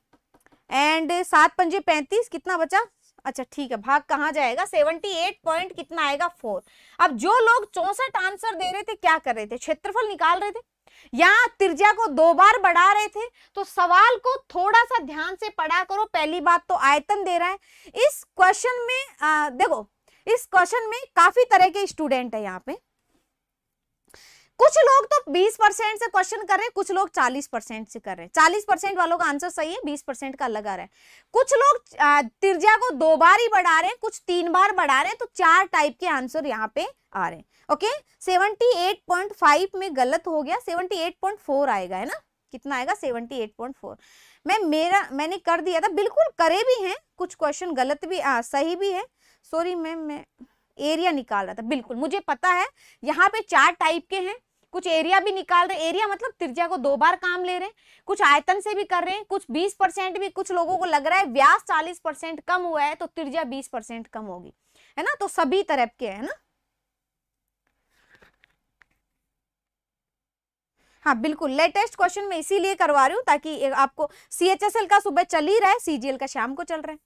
एंड सात पंजे पैंतीस कितना बचा अच्छा ठीक है भाग कहाँ जाएगा सेवनटी एट पॉइंट कितना आएगा फोर अब जो लोग चौसठ आंसर दे रहे थे क्या कर रहे थे क्षेत्रफल निकाल रहे थे या त्रिज्या को दो बार बढ़ा रहे थे तो सवाल को थोड़ा सा ध्यान से पढ़ा करो पहली बात तो आयतन दे रहा है इस क्वेश्चन में आ, देखो इस क्वेश्चन में काफी तरह के स्टूडेंट है यहाँ पे कुछ लोग तो 20 परसेंट से क्वेश्चन कर रहे हैं कुछ लोग 40 परसेंट से कर रहे हैं 40 परसेंट वालों का आंसर सही है 20 परसेंट का लगा रहा है कुछ लोग तिरजा को दो बार ही बढ़ा रहे हैं कुछ तीन बार बढ़ा रहे हैं तो चार टाइप के आंसर यहाँ पे आ रहे हैं ओके 78.5 में गलत हो गया 78.4 आएगा है ना कितना आएगा 78.4 मैं मेरा मैंने कर दिया था बिल्कुल करे भी है कुछ क्वेश्चन गलत भी आ, सही भी है सॉरी मैम मैं, मैं एरिया निकाल रहा था बिल्कुल मुझे पता है यहाँ पे चार टाइप के हैं कुछ एरिया भी निकाल रहे एरिया मतलब त्रिज्या को दो बार काम ले रहे हैं कुछ आयतन से भी कर रहे हैं कुछ 20 परसेंट भी कुछ लोगों को लग रहा है व्यास 40 परसेंट कम हुआ है तो त्रिज्या 20 परसेंट कम होगी है ना तो सभी तरफ के है ना हाँ बिल्कुल लेटेस्ट क्वेश्चन मैं इसीलिए करवा रही हूँ ताकि आपको सी का सुबह चल ही रहा है सीजीएल का शाम को चल रहा है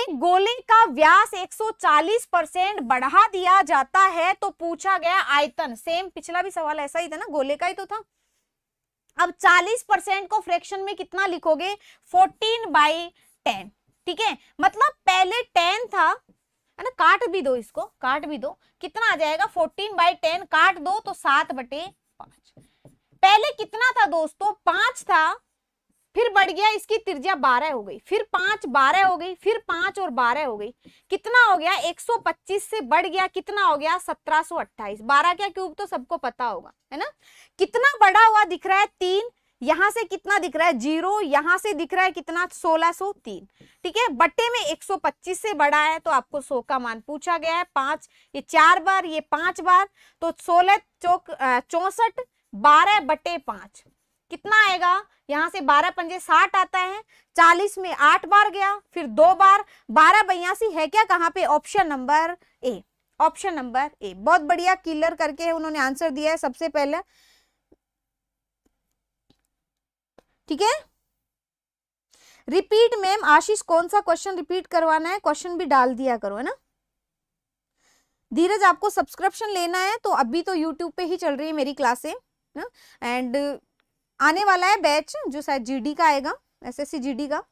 एक गोले का व्यास 140 परसेंट बढ़ा दिया जाता है तो पूछा गया आयतन सेम पिछला भी सवाल ऐसा ही था ना गोले का ही तो था अब 40 परसेंट को फ्रैक्शन में कितना लिखोगे 14 बाई 10 ठीक है मतलब पहले 10 था है ना काट भी दो इसको काट भी दो कितना आ जाएगा 14 बाई टेन काट दो तो सात बटे पांच पहले कितना था दोस्तों पांच था फिर बढ़ गया इसकी त्रिज्या बारह हो गई फिर पांच बारह हो गई फिर पांच और बारह हो गई कितना हो गया पच्चीस से बढ़ गया कितना हो गया अट्ठाईस बारह क्या क्यूब तो सबको पता होगा है ना कितना बड़ा हुआ दिख रहा है तीन यहां से कितना दिख रहा है जीरो यहां से दिख रहा है कितना सोलह सो तीन ठीक है बट्टे में एक सौ पच्चीस से बड़ा है तो आपको सो का मान पूछा गया है पांच ये चार बार ये पांच बार तो सोलह चौक चौसठ बारह बटे पांच कितना आएगा यहाँ से बारह पंजे साठ आता है चालीस में आठ बार गया फिर दो बार बारह बयासी है क्या कहाँ पे option number A option number A बहुत बढ़िया किलर करके उन्होंने आंसर दिया है सबसे पहले ठीक है रिपीट मैम आशीष कौन सा क्वेश्चन रिपीट करवाना है क्वेश्चन भी डाल दिया करो है ना धीरज आपको सब्सक्रिप्शन लेना है तो अभी तो यूट्यूब पे ही चल रही है मेरी क्लासे एंड आने वाला है बैच जो शायद जीडी का आएगा एसएससी जीडी का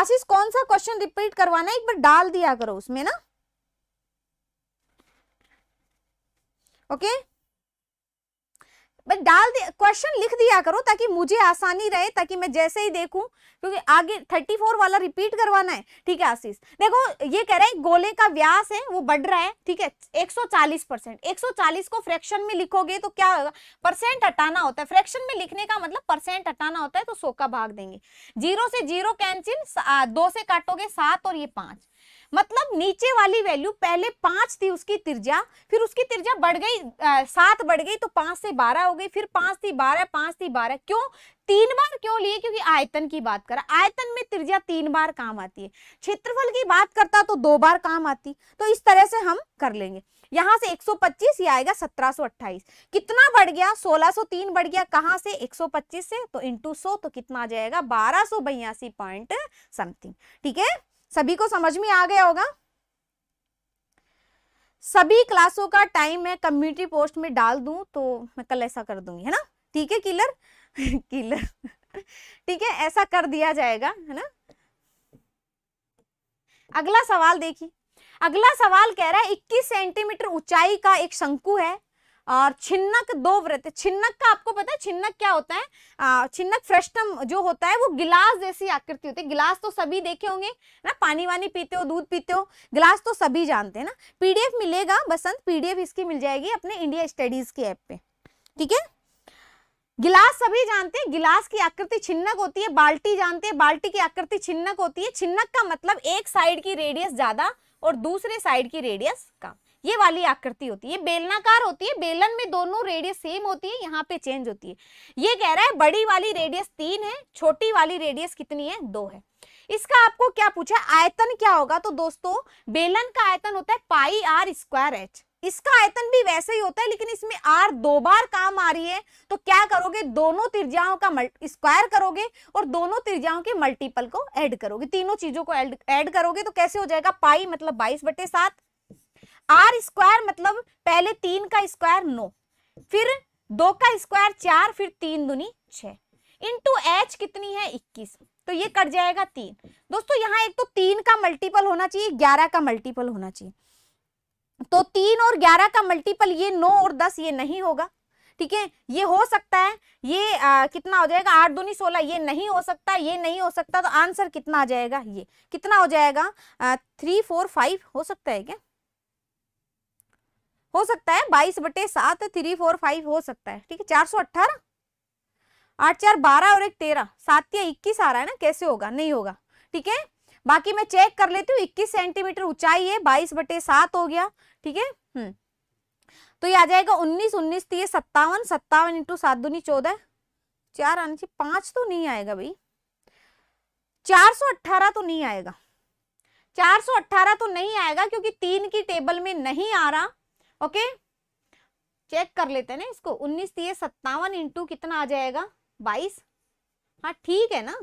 आशीष कौन सा क्वेश्चन रिपीट करवाना है एक बार डाल दिया करो उसमें ना ओके बस डाल दे क्वेश्चन लिख दिया करो ताकि मुझे आसानी रहे ताकि मैं जैसे ही देखूं क्योंकि आगे 34 वाला रिपीट करवाना है ठीक है आशीष देखो ये कह रहे हैं गोले का व्यास है वो बढ़ रहा है ठीक है 140 परसेंट 140 को फ्रैक्शन में लिखोगे तो क्या होगा परसेंट हटाना होता है फ्रैक्शन में लिखने का मतलब परसेंट हटाना होता है तो सो का भाग देंगे जीरो से जीरो कैंसिल दो से काटोगे सात और ये पांच मतलब नीचे वाली वैल्यू पहले पांच थी उसकी तिरजा फिर उसकी तिरजा बढ़ गई सात बढ़ गई तो पांच से बारह हो गई फिर पांच थी बारह पांच थी बारह क्यों तीन बार क्यों लिए क्योंकि आयतन की बात कर आयतन में त्रिज्या तीन बार काम आती है क्षेत्रफल की बात करता तो दो बार काम आती तो इस तरह से हम कर लेंगे यहाँ से 125 ये आएगा 1728 कितना बढ़ गया 1603 बढ़ गया कहाँ से 125 से तो इंटू सो तो कितना आ जाएगा बारह सो बयासी पॉइंट समथिंग ठीक है सभी को समझ में आ गया होगा सभी क्लासों का टाइम मैं कम्युनिटी पोस्ट में डाल दूं तो मैं कल ऐसा कर दूंगी है ना ठीक है किलर किलर ठीक है ऐसा कर दिया जाएगा है ना अगला सवाल देखिए अगला सवाल कह रहा है 21 सेंटीमीटर ऊंचाई का एक शंकु है और छिन्नक दो व्रत छिन्नक का आपको पता है छिन्नक क्या होता है छिन्नक फ्रेशनम जो होता है वो गिलास जैसी आकृति होती है गिलास तो सभी देखे होंगे ना पानी वानी पीते हो दूध पीते हो गिलास तो सभी जानते हैं ना पीडीएफ मिलेगा बसंत पीडीएफ इसकी मिल जाएगी अपने इंडिया स्टडीज के ऐप पे ठीक है गिलास सभी जानते हैं गिलास की आकृति छिन्नक होती है बाल्टी जानते हैं बाल्टी की आकृति छिन्नक होती है छिन्नक का मतलब एक साइड की रेडियस ज्यादा और दूसरे साइड की रेडियस कम ये वाली आकृति होती है बेलनाकार होती है बेलन में दोनों रेडियस सेम होती है यहाँ पे चेंज होती है ये कह रहा है बड़ी वाली रेडियस तीन है छोटी वाली रेडियस कितनी है दो है इसका आपको क्या पूछा आयतन क्या होगा तो दोस्तों बेलन का आयतन होता है पाई आर स्क्वायर एच इसका आयतन भी वैसे ही होता है लेकिन इसमें आर दो बार काम आ रही है तो क्या करोगे दोनों त्रिज्याओं का स्क्वायर करोगे और दोनों त्रिज्याओं के मल्टीपल को ऐड करोगे तीनों चीजों को ऐड करोगे तो कैसे हो जाएगा पाई मतलब बाईस बटे सात आर स्क्वायर मतलब पहले तीन का स्क्वायर नौ फिर दो का स्क्वायर चार फिर तीन दुनी छः इंटू एच कितनी है इक्कीस तो ये कट जाएगा तीन दोस्तों यहाँ एक तो तीन का मल्टीपल होना चाहिए ग्यारह का मल्टीपल होना चाहिए तो तीन और ग्यारह का मल्टीपल ये नौ और दस ये नहीं होगा ठीक है ये हो सकता है ये आ, कितना हो जाएगा आठ दूनी सोलह ये नहीं हो सकता ये नहीं हो सकता तो आंसर कितना आ जाएगा ये कितना हो जाएगा आ, थ्री फोर फाइव हो सकता है क्या हो सकता है बाईस बटे सात थ्री फोर फाइव हो सकता है ठीक है चार सौ अट्ठारह आठ चार बारह और एक तेरह सात या इक्कीस आ रहा है ना कैसे होगा नहीं होगा ठीक है बाकी मैं चेक कर लेती हूँ इक्कीस सेंटीमीटर ऊंचाई है बाईस बटे सात हो गया ठीक है हम्म, तो ये आ जाएगा उन्नीस उन्नीस तीस सत्तावन सत्तावन इंटू सात दूनी चौदह चार आने चाहिए पांच तो नहीं आएगा भाई चार सौ अट्ठारह तो नहीं आएगा चार सौ अट्ठारह तो नहीं आएगा क्योंकि तीन की टेबल में नहीं आ रहा ओके चेक कर लेते हैं ना इसको उन्नीस तीय सत्तावन इंटू कितना आ जाएगा बाईस हाँ ठीक है ना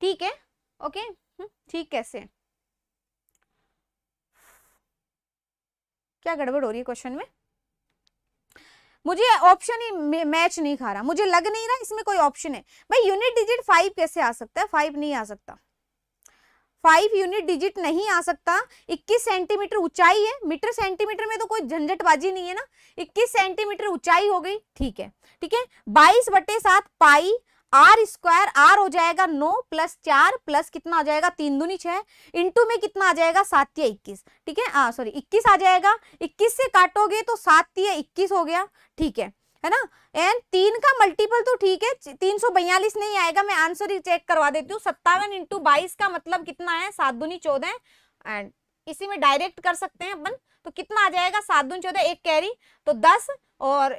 ठीक है ओके हम्म, ठीक कैसे क्या गड़बड़ हो रही है क्वेश्चन में मुझे ऑप्शन ही मैच नहीं खा रहा मुझे लग नहीं रहा इसमें कोई ऑप्शन है भाई यूनिट डिजिट फाइव कैसे आ सकता है फाइव नहीं आ सकता फाइव यूनिट डिजिट नहीं आ सकता 21 सेंटीमीटर ऊंचाई है मीटर सेंटीमीटर में तो कोई झंझटबाजी नहीं है ना 21 सेंटीमीटर ऊंचाई हो गई ठीक है ठीक है बाईस बटे सात पाई आर स्क्वायर आर हो जाएगा नौ प्लस चार प्लस कितना आ जाएगा तीन दूनी छह इंटू में कितना आ जाएगा सात या इक्कीस ठीक है सॉरी इक्कीस आ जाएगा इक्कीस से काटोगे तो सात या इक्कीस हो गया ठीक है है ना एंड तीन का मल्टीपल तो ठीक है तीन सौ बयालीस नहीं आएगा मैं आंसर ही चेक करवा देती हूँ सत्तावन इंटू बाईस का मतलब कितना है सात दूनी चौदह एंड इसी में डायरेक्ट कर सकते हैं अपन तो कितना आ जाएगा सात दुनी चौदह एक कैरी तो दस और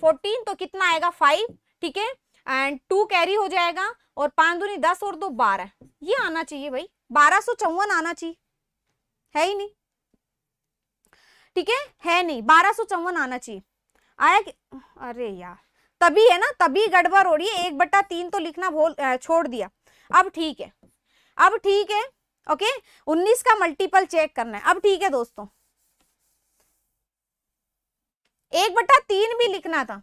फोर्टीन तो कितना आएगा फाइव ठीक है एंड टू कैरी हो जाएगा और पांच दुनी दस और दो बारह ये आना चाहिए भाई बारह सौ चौवन आना चाहिए है ही नहीं ठीक है है नहीं बारह सौ चौवन आना चाहिए आया कि अरे यार तभी है ना तभी गड़बड़ हो रही है एक बट्टा तीन तो लिखना भूल छोड़ दिया अब ठीक है अब ठीक है ओके उन्नीस का मल्टीपल चेक करना है अब ठीक है दोस्तों एक बट्टा तीन भी लिखना था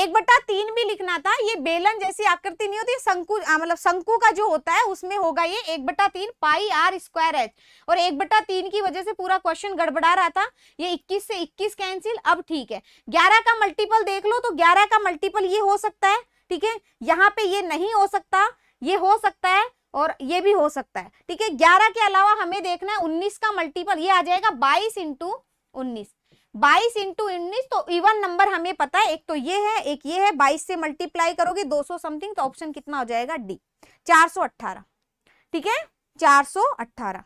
एक बटा तीन भी लिखना था ये बेलन जैसी आकृति नहीं होती संकु मतलब संकु का जो होता है उसमें होगा ये एक बटा तीन पाई आर स्क्वायर एच और एक बटा तीन की वजह से पूरा क्वेश्चन गड़बड़ा रहा था ये इक्कीस से इक्कीस कैंसिल अब ठीक है ग्यारह का मल्टीपल देख लो तो ग्यारह का मल्टीपल ये हो सकता है ठीक है यहाँ पे ये नहीं हो सकता ये हो सकता है और ये भी हो सकता है ठीक है ग्यारह के अलावा हमें देखना है उन्नीस का मल्टीपल ये आ जाएगा बाईस इंटू उन्नीस बाईस इंटू उन्नीस तो इवन नंबर हमें पता है एक तो ये है एक ये है बाईस से मल्टीप्लाई करोगे दो सौ समथिंग तो ऑप्शन कितना हो जाएगा डी चार सौ अट्ठारह ठीक है चार सौ अट्ठारह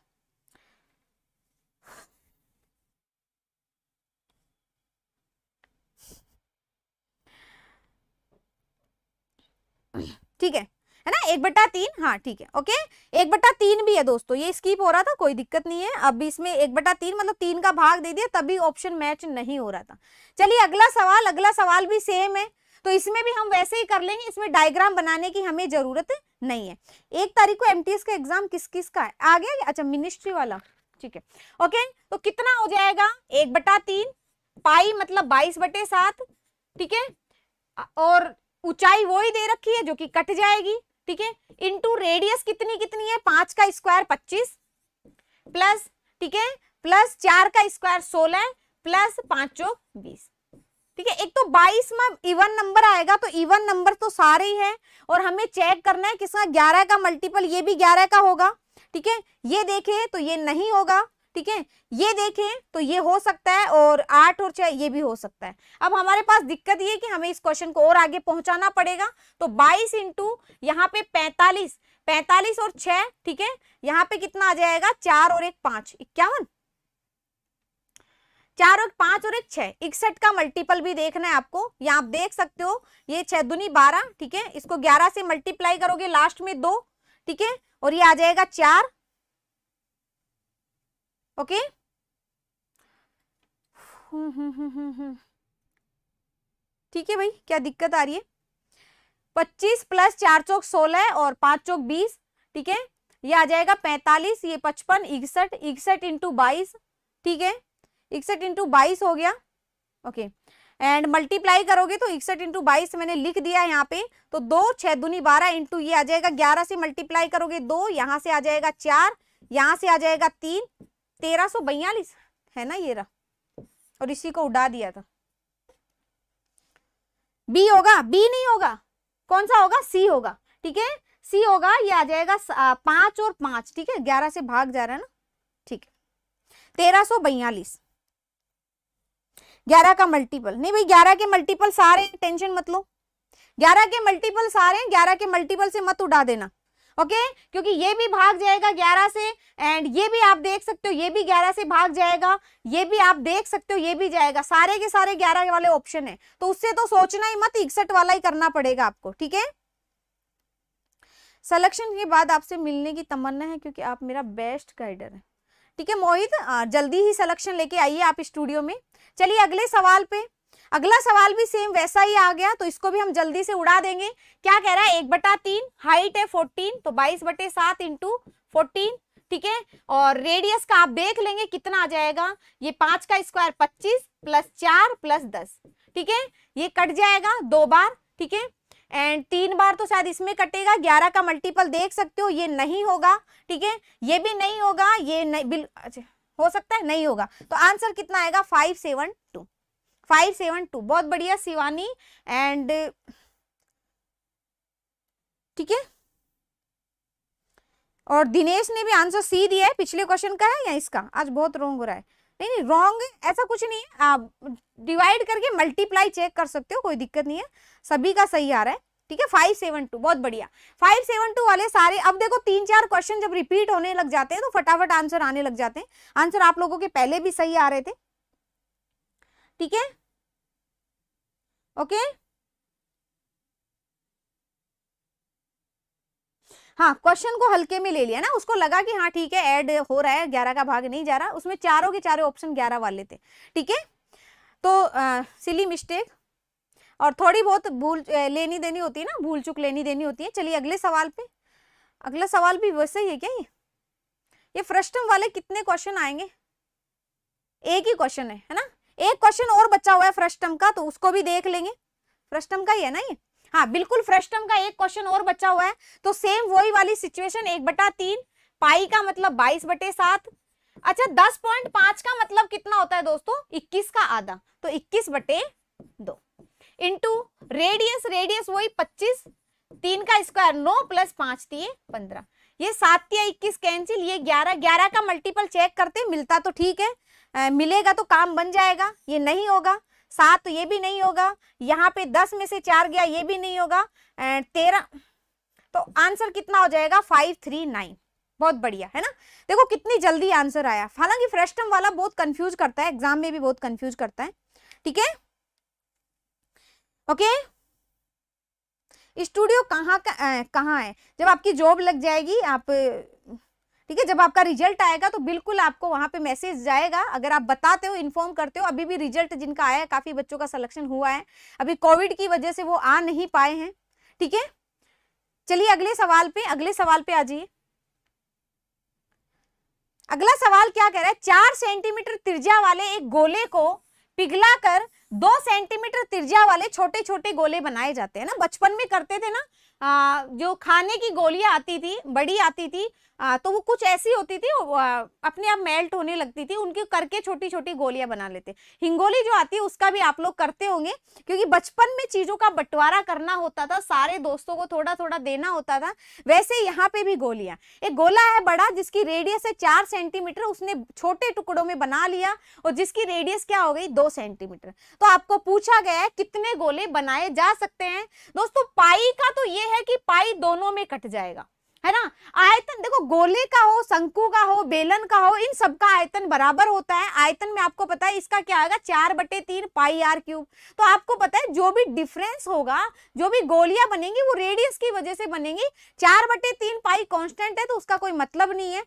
ठीक है है ना एक बट्टा तीन हाँ ठीक है ओके एक बट्टा तीन भी है दोस्तों ये स्कीप हो रहा था कोई दिक्कत नहीं है अब इसमें एक बट्टा तीन मतलब तीन का भाग दे दिया तभी ऑप्शन मैच नहीं हो रहा था चलिए अगला सवाल अगला सवाल भी सेम है तो इसमें भी हम वैसे ही कर लेंगे इसमें डायग्राम बनाने की हमें जरूरत नहीं है एक तारीख को एम का एग्जाम किस किस का है आ गया अच्छा मिनिस्ट्री वाला ठीक है ओके तो कितना हो जाएगा एक बटा तीन पाई मतलब बाईस बटे सात ठीक है और ऊंचाई वो ही दे रखी है जो कि कट जाएगी ठीक है इंटू रेडियस कितनी कितनी है पांच का स्क्वायर पच्चीस प्लस ठीक है प्लस चार का स्क्वायर सोलह प्लस पांच बीस ठीक है एक तो बाईस में इवन नंबर आएगा तो इवन नंबर तो सारे ही है और हमें चेक करना है किसका ग्यारह का मल्टीपल ये भी ग्यारह का होगा ठीक है ये देखे तो ये नहीं होगा ठीक है ये देखें तो ये हो सकता है और आठ और छह ये भी हो सकता है अब हमारे पास दिक्कत ये कि हमें इस क्वेश्चन को और आगे पहुंचाना पड़ेगा तो बाईस इंटू यहाँ पे पैंतालीस पैंतालीस और छह ठीक है यहाँ पे कितना आ जाएगा चार और एक पांच इक्यावन चार और पांच और एक छह इकसठ का मल्टीपल भी देखना है आपको यहाँ आप देख सकते हो ये छह दुनी बारह ठीक है इसको ग्यारह से मल्टीप्लाई करोगे लास्ट में दो ठीक है और ये आ जाएगा चार ओके ठीक है भाई क्या दिक्कत आ रही है पच्चीस प्लस चार चौक सोलह और पांच चौक बीस ठीक है ये आ जाएगा पैंतालीस ये पचपन इकसठ इकसठ इंटू बाईस ठीक है इकसठ इंटू बाईस हो गया ओके एंड मल्टीप्लाई करोगे तो इकसठ इंटू बाईस मैंने लिख दिया है यहाँ पे तो दो छह दुनी बारह इंटू ये आ जाएगा ग्यारह से मल्टीप्लाई करोगे दो यहाँ से आ जाएगा चार यहाँ से आ जाएगा तीन 1342 सो है ना ये रहा और इसी को उड़ा दिया था बी होगा बी नहीं होगा कौन सा होगा सी होगा ठीक है सी होगा ये आ जाएगा पांच और पांच ठीक है ग्यारह से भाग जा रहा है ना ठीक है तेरह सो बयालीस ग्यारह का मल्टीपल नहीं भाई ग्यारह के मल्टीपल सारे टेंशन मत लो ग्यारह के मल्टीपल सारे ग्यारह के मल्टीपल से मत उड़ा देना ओके क्योंकि ये भी भाग जाएगा ग्यारह से एंड ये भी आप देख सकते हो ये भी ग्यारह से भाग जाएगा ये भी आप देख सकते हो ये भी जाएगा सारे के सारे ग्यारह वाले ऑप्शन है तो उससे तो सोचना ही मत इकसठ वाला ही करना पड़ेगा आपको ठीक है सलेक्शन के बाद आपसे मिलने की तमन्ना है क्योंकि आप मेरा बेस्ट गाइडर है ठीक है मोहित हाँ, जल्दी ही सलेक्शन लेके आइए आप स्टूडियो में चलिए अगले सवाल पे अगला सवाल भी सेम वैसा ही आ गया तो इसको भी हम जल्दी से उड़ा देंगे क्या कह रहा है एक बटा तीन हाइट है फोर्टीन तो बाईस बटे सात इंटू फोर्टीन ठीक है और रेडियस का आप देख लेंगे कितना आ जाएगा ये पांच का स्क्वायर पच्चीस प्लस चार प्लस दस ठीक है ये कट जाएगा दो बार ठीक है एंड तीन बार तो शायद इसमें कटेगा ग्यारह का मल्टीपल देख सकते हो ये नहीं होगा ठीक है ये भी नहीं होगा ये नहीं बिल अच्छा, हो सकता है नहीं होगा तो आंसर कितना आएगा five seven two five seven two बहुत बढ़िया शिवानी एंड ठीक है और दिनेश ने भी आंसर सी दिया है पिछले क्वेश्चन का है या इसका आज बहुत रॉन्ग हो रहा है नहीं नहीं रॉन्ग ऐसा कुछ नहीं है आप डिवाइड करके मल्टीप्लाई चेक कर सकते हो कोई दिक्कत नहीं है सभी का सही आ रहा है ठीक है फाइव सेवन टू बहुत बढ़िया फाइव सेवन टू वाले सारे अब देखो तीन चार क्वेश्चन जब रिपीट होने लग जाते हैं तो फटाफट आंसर आने लग जाते हैं आंसर आप लोगों के पहले भी सही आ रहे थे ठीक है ओके हाँ क्वेश्चन को हल्के में ले लिया ना उसको लगा कि हाँ ठीक है ऐड हो रहा है ग्यारह का भाग नहीं जा रहा उसमें चारों के चारों ऑप्शन ग्यारह वाले थे ठीक है तो आ, सिली मिस्टेक और थोड़ी बहुत भूल लेनी देनी होती है ना भूल चूक लेनी देनी होती है चलिए अगले सवाल पे अगला सवाल भी वैसे ही है क्या ये ये फ्रस्टम वाले कितने क्वेश्चन आएंगे एक ही क्वेश्चन है है ना एक क्वेश्चन और बचा हुआ है फ्रस्टम का तो उसको भी देख लेंगे फ्रस्टम का ही है ना ये हाँ बिल्कुल फ्रस्टम का एक क्वेश्चन और बचा हुआ है तो सेम वही वाली सिचुएशन एक बटा तीन पाई का मतलब बाईस बटे सात अच्छा दस पॉइंट पांच का मतलब कितना होता है दोस्तों इक्कीस का आधा तो इक्कीस बटे दो इंटू रेडियस रेडियस वही पच्चीस तीन का स्क्वायर नौ प्लस पांच तीय तो पंद्रह ये सात या इक्कीस कैंसिल ये ग्यारह ग्यारह का मल्टीपल चेक करते मिलता तो ठीक है मिलेगा तो काम बन जाएगा ये नहीं होगा सात तो ये भी नहीं होगा यहाँ पे दस में से चार गया ये भी नहीं होगा तेरह तो आंसर कितना हो जाएगा फाइव थ्री नाइन बहुत बढ़िया है ना देखो कितनी जल्दी आंसर आया हालांकि फ्रेश वाला बहुत कंफ्यूज करता है एग्जाम में भी बहुत कंफ्यूज करता है ठीक है ओके स्टूडियो कहाँ का, कहाँ है जब आपकी जॉब लग जाएगी आप ठीक है जब आपका रिजल्ट आएगा तो बिल्कुल आपको वहां पे मैसेज जाएगा अगर आप बताते हो इन्फॉर्म करते हो अभी भी रिजल्ट जिनका आया है काफ़ी बच्चों का सिलेक्शन हुआ है अभी कोविड की वजह से वो आ नहीं पाए हैं ठीक है चलिए अगले सवाल पे अगले सवाल पे आ जाइए अगला सवाल क्या कह रहा है चार सेंटीमीटर त्रिज्या वाले एक गोले को पिघला कर दो सेंटीमीटर त्रिज्या वाले छोटे छोटे गोले बनाए जाते हैं ना बचपन में करते थे ना आ, जो खाने की गोलियां आती थी बड़ी आती थी आ, तो वो कुछ ऐसी होती थी अपने आप मेल्ट होने लगती थी उनकी करके छोटी छोटी गोलियां बना लेते हिंगोली जो आती है उसका भी आप लोग करते होंगे क्योंकि बचपन में चीजों का बंटवारा करना होता था सारे दोस्तों को थोड़ा थोड़ा देना होता था वैसे यहाँ पे भी गोलियां एक गोला है बड़ा जिसकी रेडियस है चार सेंटीमीटर उसने छोटे टुकड़ों में बना लिया और जिसकी रेडियस क्या हो गई दो सेंटीमीटर तो आपको पूछा गया है कितने गोले बनाए जा सकते हैं दोस्तों पाई का तो ये है कि पाई दोनों में कट जाएगा है ना आयतन देखो गोले का हो शंकु का हो बेलन का हो इन सबका आयतन बराबर होता है आयतन में आपको पता है इसका क्या आएगा चार बटे तीन पाई आर क्यूब तो आपको पता है जो भी डिफरेंस होगा जो भी गोलियां बनेंगी वो रेडियस की वजह से बनेंगी चार बटे तीन पाई कॉन्स्टेंट है तो उसका कोई मतलब नहीं है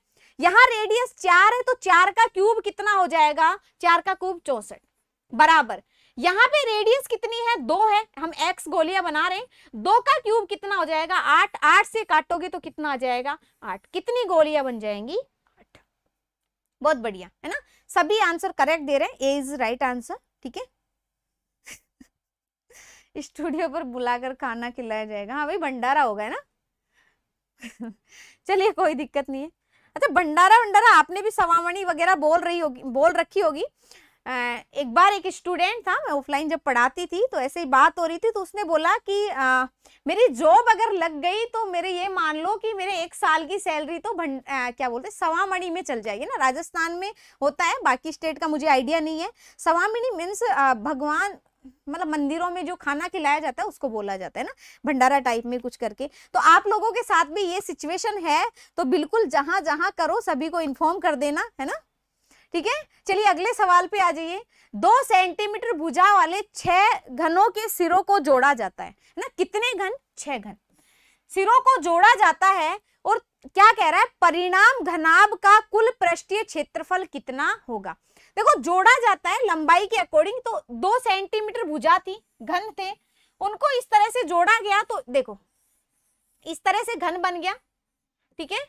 यहाँ रेडियस चार है तो चार का क्यूब कितना हो जाएगा चार का क्यूब चौसठ बराबर यहाँ पे रेडियस कितनी है दो है हम एक्स गोलियां बना रहे हैं दो का क्यूब कितना हो जाएगा आठ आठ से काटोगे तो कितना आ जाएगा आठ कितनी गोलियां बन जाएंगी आठ बहुत बढ़िया है ना सभी आंसर करेक्ट दे रहे हैं ए इज राइट आंसर ठीक है स्टूडियो पर बुलाकर खाना खिलाया जाएगा हाँ भाई भंडारा होगा है ना चलिए कोई दिक्कत नहीं है अच्छा भंडारा भंडारा आपने भी सवामणी वगैरह बोल रही होगी बोल रखी होगी एक बार एक स्टूडेंट था मैं ऑफलाइन जब पढ़ाती थी तो ऐसे ही बात हो रही थी तो उसने बोला कि आ, मेरी जॉब अगर लग गई तो मेरे ये मान लो कि मेरे एक साल की सैलरी तो भंड आ, क्या बोलते सवा मणि में चल जाएगी ना राजस्थान में होता है बाकी स्टेट का मुझे आइडिया नहीं है सवा मणि मीन्स भगवान मतलब मंदिरों में जो खाना खिलाया जाता है उसको बोला जाता है ना भंडारा टाइप में कुछ करके तो आप लोगों के साथ भी ये सिचुएशन है तो बिल्कुल जहां जहां करो सभी को इन्फॉर्म कर देना है ना ठीक है चलिए अगले सवाल पे आ जाइए दो सेंटीमीटर भुजा वाले छह घनों के सिरों को जोड़ा जाता है ना कितने घन छह घन सिरों को जोड़ा जाता है और क्या कह रहा है परिणाम घनाभ का कुल पृष्ठीय क्षेत्रफल कितना होगा देखो जोड़ा जाता है लंबाई के अकॉर्डिंग तो दो सेंटीमीटर भुजा थी घन थे उनको इस तरह से जोड़ा गया तो देखो इस तरह से घन बन गया ठीक है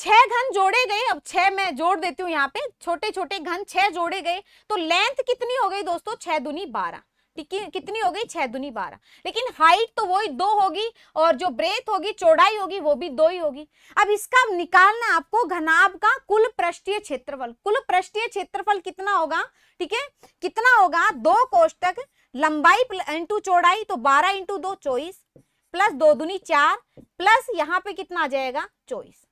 छह घन जोड़े गए अब छह मैं जोड़ देती हूँ यहाँ पे छोटे छोटे घन छह जोड़े गए तो लेंथ कितनी हो गई दोस्तों छह दुनी बारह कितनी हो गई छह दुनी बारह लेकिन हाइट तो वही दो होगी और जो ब्रेथ होगी चौड़ाई होगी वो भी दो ही होगी अब इसका निकालना आपको घनाभ का कुल पृष्ठीय क्षेत्रफल कुल पृष्ठीय क्षेत्रफल कितना होगा ठीक है कितना होगा दो कोष्टक लंबाई इंटू चौड़ाई तो बारह इंटू दो चौबीस प्लस दो दुनी चार प्लस यहाँ पे कितना आ जाएगा चौबीस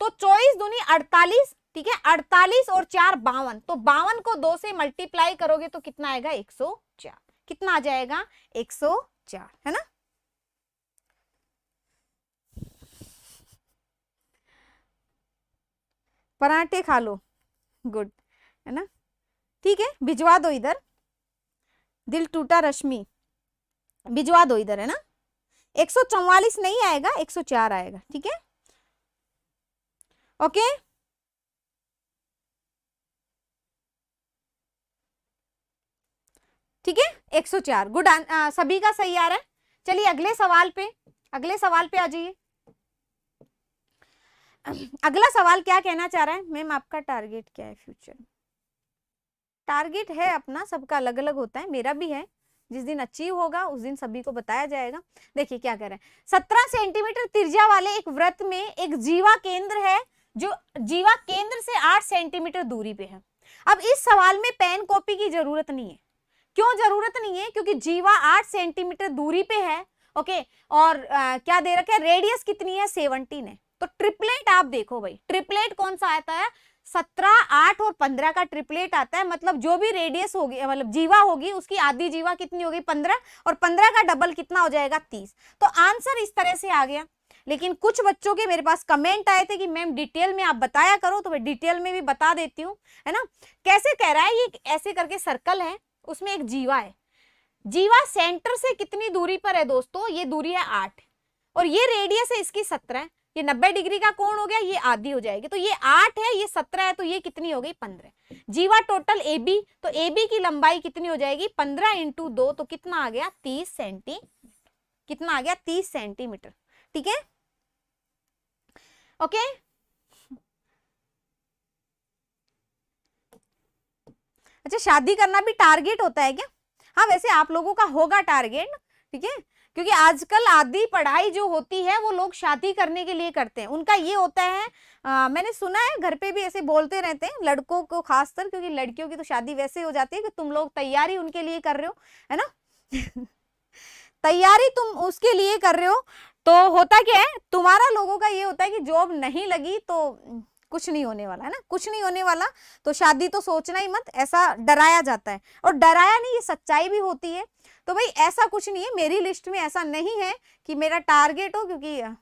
तो चौबीस दुनी अड़तालीस ठीक है अड़तालीस और चार बावन तो बावन को दो से मल्टीप्लाई करोगे तो कितना आएगा एक सौ चार कितना आ जाएगा एक सौ चार है ना पराठे खा लो गुड है ना ठीक है भिजवा दो इधर दिल टूटा रश्मि भिजवा दो इधर है ना एक सौ चौवालीस नहीं आएगा एक सौ चार आएगा ठीक है ओके ठीक है 104 गुड सभी का सही आ रहा है चलिए अगले सवाल पे अगले सवाल पे आ जाइए अगला सवाल क्या कहना चाह रहा है मैम आपका टारगेट क्या है फ्यूचर टारगेट है अपना सबका अलग अलग होता है मेरा भी है जिस दिन अचीव होगा उस दिन सभी को बताया जाएगा देखिए क्या कह रहे हैं सत्रह सेंटीमीटर तिरजा वाले एक व्रत में एक जीवा केंद्र है जो जीवा केंद्र से आठ सेंटीमीटर दूरी पे है अब इस सवाल में पेन कॉपी की जरूरत नहीं है क्यों जरूरत नहीं है क्योंकि जीवा आठ सेंटीमीटर दूरी पे है ओके और आ, क्या दे रखा है रेडियस कितनी है सेवनटीन है तो ट्रिपलेट आप देखो भाई ट्रिपलेट कौन सा आता है सत्रह आठ और पंद्रह का ट्रिपलेट आता है मतलब जो भी रेडियस होगी मतलब जीवा होगी उसकी आधी जीवा कितनी होगी पंद्रह और पंद्रह का डबल कितना हो जाएगा तीस तो आंसर इस तरह से आ गया लेकिन कुछ बच्चों के मेरे पास कमेंट आए थे कि मैम डिटेल में आप बताया करो तो मैं डिटेल में भी बता देती हूँ है ना कैसे कह रहा है ये ऐसे करके सर्कल है उसमें एक जीवा है जीवा सेंटर से कितनी दूरी पर है दोस्तों ये दूरी है आठ और ये रेडियस है इसकी सत्रह ये नब्बे डिग्री का कोण हो गया ये आधी हो जाएगी तो ये आठ है ये सत्रह है तो ये कितनी हो गई पंद्रह जीवा टोटल ए बी तो ए बी की लंबाई कितनी हो जाएगी पंद्रह इंटू दो तो कितना आ गया तीस सेंटी कितना आ गया तीस सेंटीमीटर ठीक है ओके अच्छा शादी करना भी टारगेट होता है क्या हाँ वैसे आप लोगों का होगा टारगेट ठीक है क्योंकि आजकल आधी पढ़ाई जो होती है वो लोग शादी करने के लिए करते हैं उनका ये होता है आ, मैंने सुना है घर पे भी ऐसे बोलते रहते हैं लड़कों को खासकर क्योंकि लड़कियों की तो शादी वैसे हो जाती है कि तुम लोग तैयारी उनके लिए कर रहे हो है ना तैयारी तुम उसके लिए कर रहे हो तो होता क्या है तुम्हारा लोगों का ये होता है कि जॉब नहीं लगी तो कुछ नहीं होने वाला है ना कुछ नहीं होने वाला तो शादी तो सोचना ही मत ऐसा डराया जाता है और डराया नहीं ये सच्चाई भी होती है तो भाई ऐसा कुछ नहीं है मेरी लिस्ट में ऐसा नहीं है कि मेरा टारगेट हो क्योंकि हम्म,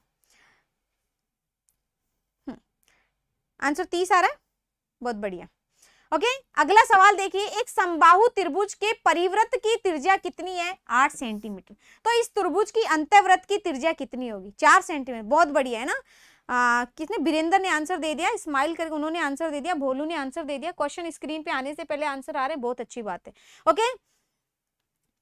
आंसर तीस आ रहा है बहुत बढ़िया ओके अगला सवाल देखिए एक संबाहु त्रिभुज के परिवृत्त की त्रिज्या कितनी है आठ सेंटीमीटर तो इस त्रिभुज की अंतवृत्त की त्रिज्या कितनी होगी चार सेंटीमीटर बहुत बढ़िया है ना आ, किसने बीरेंद्र ने आंसर दे दिया स्माइल करके उन्होंने आंसर दे दिया भोलू ने आंसर दे दिया क्वेश्चन स्क्रीन पे आने से पहले आंसर आ रहे हैं बहुत अच्छी बात है ओके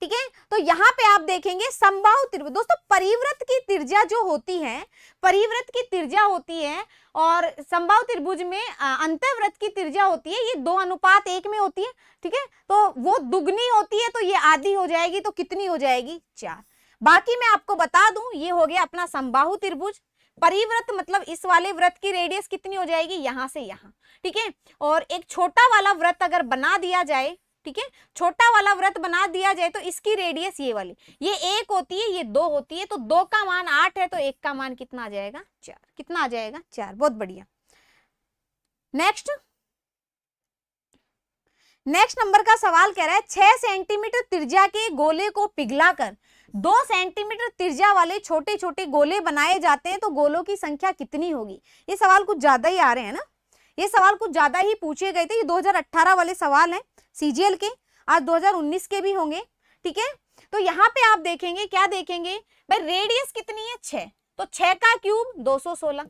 ठीक है तो यहाँ पे आप देखेंगे संभाव त्रिभुज दोस्तों परिवृत की त्रिज्या जो होती है परिवृत की त्रिज्या होती है और संभाव त्रिभुज में अंतर्वृत की त्रिज्या होती है ये दो अनुपात एक में होती है ठीक है तो वो दुगनी होती है तो ये आधी हो जाएगी तो कितनी हो जाएगी चार बाकी मैं आपको बता दूं ये हो गया अपना समबाहु त्रिभुज परिवृत मतलब इस वाले व्रत की रेडियस कितनी हो जाएगी यहाँ से यहाँ ठीक है और एक छोटा वाला व्रत अगर बना दिया जाए ठीक है छोटा वाला व्रत बना दिया जाए तो इसकी रेडियस ये वाली ये एक होती है ये दो होती है तो दो का मान आठ है तो एक का मान कितना आ जाएगा चार कितना आ जाएगा चार बहुत बढ़िया नेक्स्ट नेक्स्ट नंबर का सवाल कह रहा है छह सेंटीमीटर त्रिज्या के गोले को पिघलाकर दो सेंटीमीटर त्रिज्या वाले छोटे छोटे गोले बनाए जाते हैं तो गोलों की संख्या कितनी होगी ये सवाल कुछ ज्यादा ही आ रहे हैं ना ये सवाल कुछ ज्यादा ही पूछे गए थे ये 2018 वाले सवाल हैं सीजीएल के आज 2019 के भी होंगे ठीक है तो यहाँ पे आप देखेंगे क्या देखेंगे भाई रेडियस कितनी है छ तो छ का क्यूब 216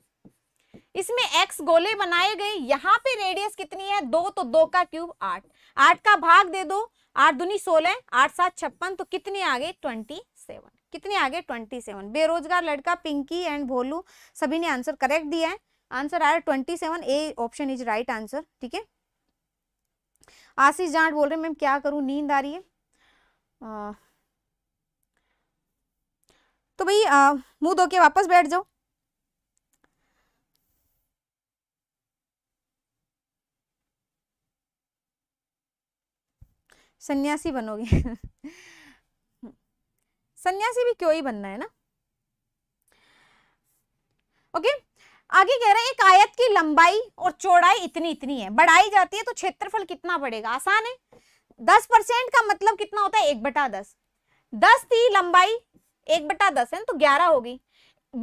इसमें एक्स गोले बनाए गए यहाँ पे रेडियस कितनी है दो तो दो का क्यूब आठ आठ का भाग दे दो आठ दुनी सोलह आठ सात छप्पन तो कितने आ गए ट्वेंटी सेवन कितने आ गए ट्वेंटी सेवन बेरोजगार लड़का पिंकी एंड भोलू सभी ने आंसर करेक्ट दिया है आंसर आया twenty seven A option is right answer ठीक है आशीष जाट बोल रहे मैम क्या करूं नींद आ रही है आ, तो भाई मुंह धो के वापस बैठ जाओ सन्यासी बनोगे सन्यासी भी क्यों ही बनना है ना ओके okay? आगे कह रहे हैं एक आयत की लंबाई और चौड़ाई इतनी इतनी है बढ़ाई जाती है तो क्षेत्रफल कितना बढ़ेगा आसान है दस परसेंट का मतलब कितना होता है एक बटा दस दस थी लंबाई एक बटा दस है तो ग्यारह होगी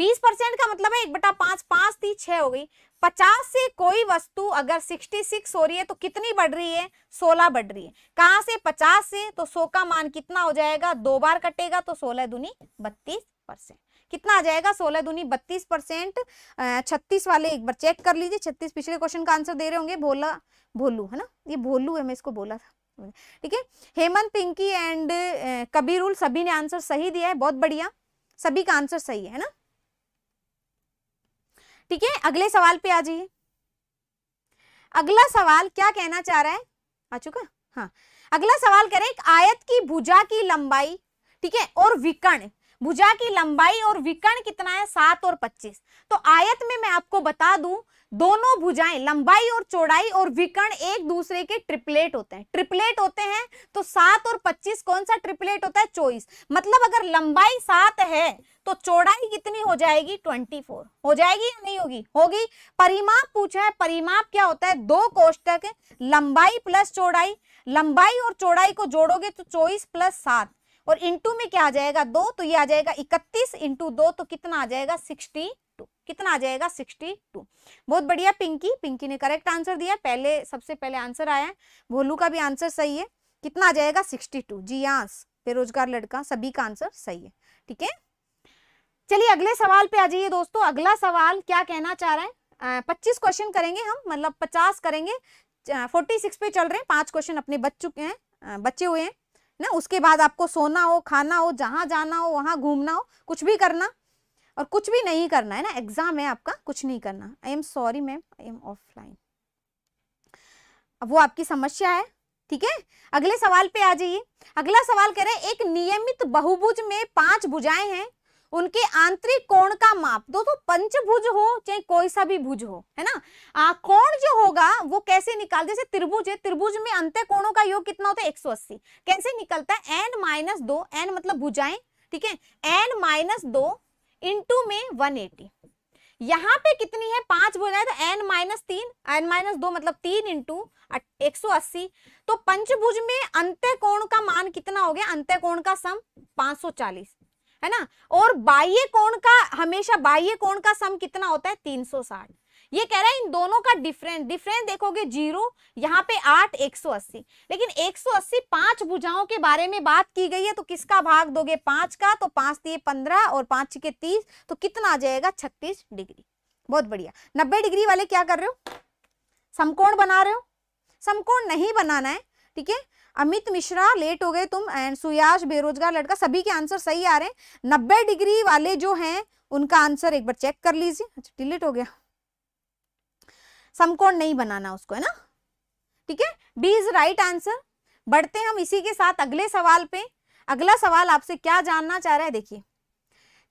बीस परसेंट का मतलब है एक बटा पांच पांच थी छह हो गई पचास से कोई वस्तु अगर सिक्सटी सिक्स हो रही है तो कितनी बढ़ रही है सोलह बढ़ रही है कहाँ से पचास से तो सो का मान कितना हो जाएगा दो बार कटेगा तो सोलह दुनी बत्तीस परसेंट कितना आ जाएगा सोलह दूनी बत्तीस परसेंट छत्तीस वाले एक बार चेक कर लीजिए छत्तीस पिछले क्वेश्चन का आंसर दे रहे होंगे भोला भोलू है ना ये भोलू है मैं इसको बोला था ठीक है हेमंत पिंकी एंड कबीरुल सभी ने आंसर सही दिया है बहुत बढ़िया सभी का आंसर सही है ना ठीक है अगले सवाल पे आ जाइए अगला सवाल क्या कहना चाह रहा है आ चुका हाँ अगला सवाल करें एक आयत की भुजा की लंबाई ठीक है और विकर्ण भुजा की लंबाई और विकर्ण कितना है सात और पच्चीस तो आयत में मैं आपको बता दूं दोनों भुजाएं लंबाई और चौड़ाई और विकर्ण एक दूसरे के ट्रिपलेट होते हैं ट्रिपलेट होते हैं तो सात और पच्चीस कौन सा ट्रिपलेट होता है चौबीस मतलब अगर लंबाई सात है तो चौड़ाई कितनी हो जाएगी ट्वेंटी फोर हो जाएगी या नहीं होगी होगी परिमाप पूछा है परिमाप क्या होता है दो कोष्टक लंबाई प्लस चौड़ाई लंबाई और चौड़ाई को जोड़ोगे तो चौबीस प्लस सात और इंटू में क्या आ जाएगा दो तो ये आ जाएगा इकतीस इंटू दो तो कितना आ जाएगा सिक्सटी टू कितना आ जाएगा सिक्सटी टू बहुत बढ़िया पिंकी पिंकी ने करेक्ट आंसर दिया पहले सबसे पहले आंसर आया है भोलू का भी आंसर सही है कितना आ जाएगा सिक्सटी टू जी आंस हाँ, बेरोजगार लड़का सभी का आंसर सही है ठीक है चलिए अगले सवाल पे आ जाइए दोस्तों अगला सवाल क्या कहना चाह रहा है पच्चीस क्वेश्चन करेंगे हम मतलब पचास करेंगे फोर्टी सिक्स पे चल रहे हैं पांच क्वेश्चन अपने बच चुके हैं बच्चे हुए हैं ना उसके बाद आपको सोना हो खाना हो जहाँ जाना हो वहाँ घूमना हो कुछ भी करना और कुछ भी नहीं करना है ना एग्जाम है आपका कुछ नहीं करना I am sorry ma'am I am offline अब वो आपकी समस्या है ठीक है अगले सवाल पे आ जाइए अगला सवाल कह रहे हैं एक नियमित बहुभुज में पांच भुजाएं हैं उनके आंतरिक कोण का माप दोस्तों पंचभुज हो चाहे कोई सा भी भुज हो है ना आ, कोण जो होगा वो कैसे निकाल जैसे त्रिभुज है त्रिभुज में अंत कोणों का योग कितना होता है 180 कैसे निकलता है एन माइनस दो एन मतलब भुजाएं ठीक है एन माइनस दो इंटू में वन एटी यहाँ पे कितनी है पांच भुजाएं तो एन माइनस तीन एन माइनस दो मतलब तीन इंटू एक सौ अस्सी तो पंचभुज में अंत्य कोण का मान कितना हो गया अंत्य कोण का सम पांच सौ चालीस है ना और बाह्य कोण का हमेशा बाह्य कोण का सम कितना होता है 360 ये कह रहा है इन दोनों का डिफरेंस डिफरेंस देखोगे जीरो यहाँ पे आठ एक सौ अस्सी लेकिन एक सौ अस्सी पांच भुजाओं के बारे में बात की गई है तो किसका भाग दोगे पांच का तो पांच दिए पंद्रह और पांच के तीस तो कितना आ जाएगा छत्तीस डिग्री बहुत बढ़िया नब्बे डिग्री वाले क्या कर रहे हो समकोण बना रहे हो समकोण नहीं बनाना है ठीक है अमित मिश्रा लेट हो गए तुम एंड सुयाश बेरोजगार लड़का सभी के आंसर सही आ रहे हैं नब्बे डिग्री वाले जो हैं उनका आंसर एक बार चेक कर लीजिए अच्छा डिलीट हो गया समकोण नहीं बनाना उसको है ना ठीक है डी इज राइट आंसर बढ़ते हम इसी के साथ अगले सवाल पे अगला सवाल आपसे क्या जानना चाह रहा है देखिए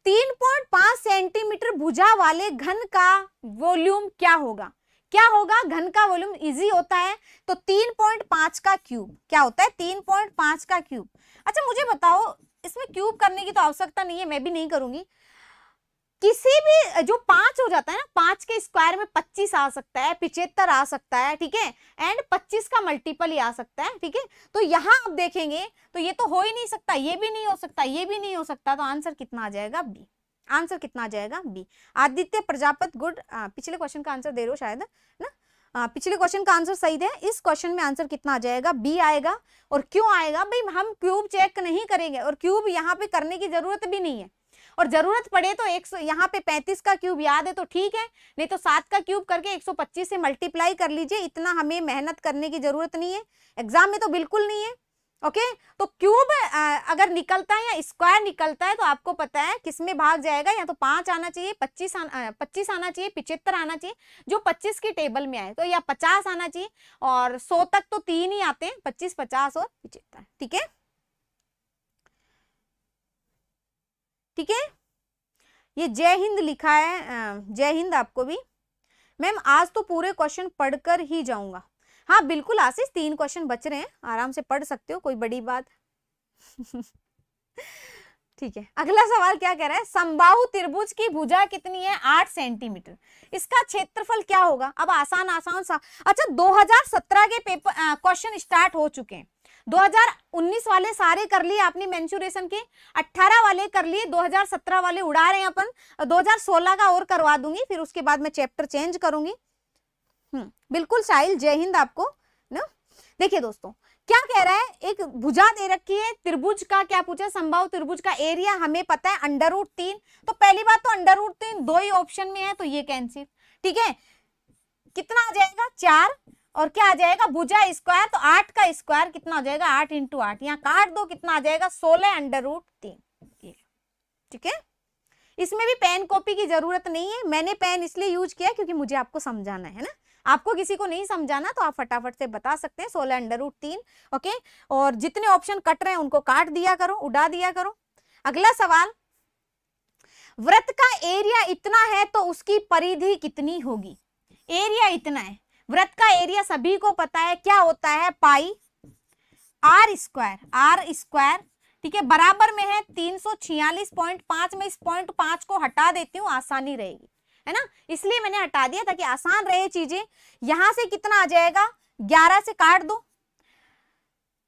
3.5 सेंटीमीटर भुजा वाले घन का वॉल्यूम क्या होगा क्या होगा घन का वॉल्यूम इजी होता है तो तीन पॉइंट पांच का क्यूब क्या होता है तीन पॉइंट पांच का क्यूब अच्छा मुझे बताओ इसमें क्यूब करने की तो आवश्यकता नहीं है मैं भी नहीं करूंगी किसी भी जो पांच हो जाता है ना पांच के स्क्वायर में पच्चीस आ सकता है पिछहत्तर आ सकता है ठीक है एंड पच्चीस का मल्टीपल ही आ सकता है ठीक है तो यहाँ आप देखेंगे तो ये तो हो ही नहीं सकता ये भी नहीं हो सकता ये भी नहीं हो सकता तो आंसर कितना आ जाएगा बी आंसर कितना आ जाएगा बी आदित्य प्रजापत गुड पिछले क्वेश्चन का आंसर दे रहे हो शायद ना आ, पिछले क्वेश्चन का आंसर सही है इस क्वेश्चन में आंसर कितना आ जाएगा बी आएगा और क्यों आएगा भाई हम क्यूब चेक नहीं करेंगे और क्यूब यहाँ पे करने की जरूरत भी नहीं है और जरूरत पड़े तो एक यहाँ पे पैंतीस का क्यूब याद है तो ठीक है नहीं तो सात का क्यूब करके 125 से मल्टीप्लाई कर लीजिए इतना हमें मेहनत करने की जरूरत नहीं है एग्जाम में तो बिल्कुल नहीं है ओके तो क्यूब अगर निकलता है या स्क्वायर निकलता है तो आपको पता है किस में भाग जाएगा या तो पांच आना चाहिए पच्चीस पच्चीस आना चाहिए पिछहत्तर आना चाहिए जो पच्चीस की टेबल में आए तो या पचास आना चाहिए और सौ तक तो तीन ही आते हैं पच्चीस पचास और पिचहत्तर ठीक है ठीक है ये जय हिंद लिखा है जय हिंद आपको भी मैम आज तो पूरे क्वेश्चन पढ़कर ही जाऊंगा हाँ बिल्कुल आशीष तीन क्वेश्चन बच रहे हैं आराम से पढ़ सकते हो कोई बड़ी बात ठीक है अगला सवाल क्या कह रहा है संबाहु त्रिभुज की भुजा कितनी है आठ सेंटीमीटर इसका क्षेत्रफल क्या होगा अब आसान आसान सा अच्छा 2017 के पेपर क्वेश्चन स्टार्ट हो चुके हैं 2019 वाले सारे कर लिए आपने मेंशुरेशन के 18 वाले कर लिए 2017 वाले उड़ा रहे हैं अपन 2016 का और करवा दूंगी फिर उसके बाद मैं चैप्टर चेंज करूंगी हम्म, बिल्कुल साहिल जय हिंद आपको ना देखिए दोस्तों क्या कह रहा है एक भुजा दे रखी है त्रिभुज का क्या पूछा संभव त्रिभुज का एरिया हमें पता है अंडर रूट तीन तो पहली बात तो अंडर रूट तीन दो ही ऑप्शन में है तो ये कैंसिल ठीक है कितना आ जाएगा चार और क्या आ जाएगा भुजा स्क्वायर तो आठ का स्क्वायर कितना हो जाएगा आठ इंटू आठ यहाँ काट दो कितना आ जाएगा सोलह अंडर रूट तीन ठीक है इसमें भी पेन कॉपी की जरूरत नहीं है मैंने पेन इसलिए यूज किया क्योंकि मुझे आपको समझाना है ना आपको किसी को नहीं समझाना तो आप फटाफट से बता सकते हैं सोलह अंडर रूट तीन ओके और जितने ऑप्शन कट रहे हैं उनको काट दिया करो उड़ा दिया करो अगला सवाल व्रत का एरिया इतना है तो उसकी परिधि कितनी होगी एरिया इतना है व्रत का एरिया सभी को पता है क्या होता है pi R square R square ठीक है बराबर में है तीन सौ छियालीस पॉइंट पांच में इस पॉइंट पांच को हटा देती हूँ आसानी रहेगी है ना इसलिए मैंने हटा दिया ताकि आसान रहे चीजें यहां से कितना आ जाएगा ग्यारह से काट दो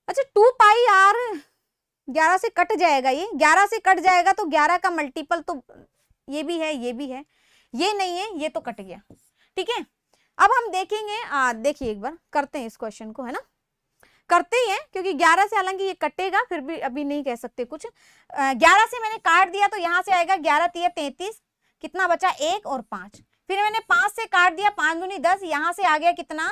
अच्छा टू पाई आर ग्यारह से कट जाएगा ये ग्यारह से कट जाएगा तो ग्यारह का मल्टीपल तो ये भी है ये भी है ये नहीं है ये तो कट गया ठीक है अब हम देखेंगे देखिए एक बार करते हैं इस क्वेश्चन को है ना करते ही हैं क्योंकि 11 से हालांकि ये कटेगा फिर भी अभी नहीं कह सकते कुछ 11 से मैंने काट दिया तो यहाँ से आएगा 11 तीय तैतीस कितना बचा एक और पांच फिर मैंने पांच से काट दिया पांच दूनी दस यहाँ से आ गया कितना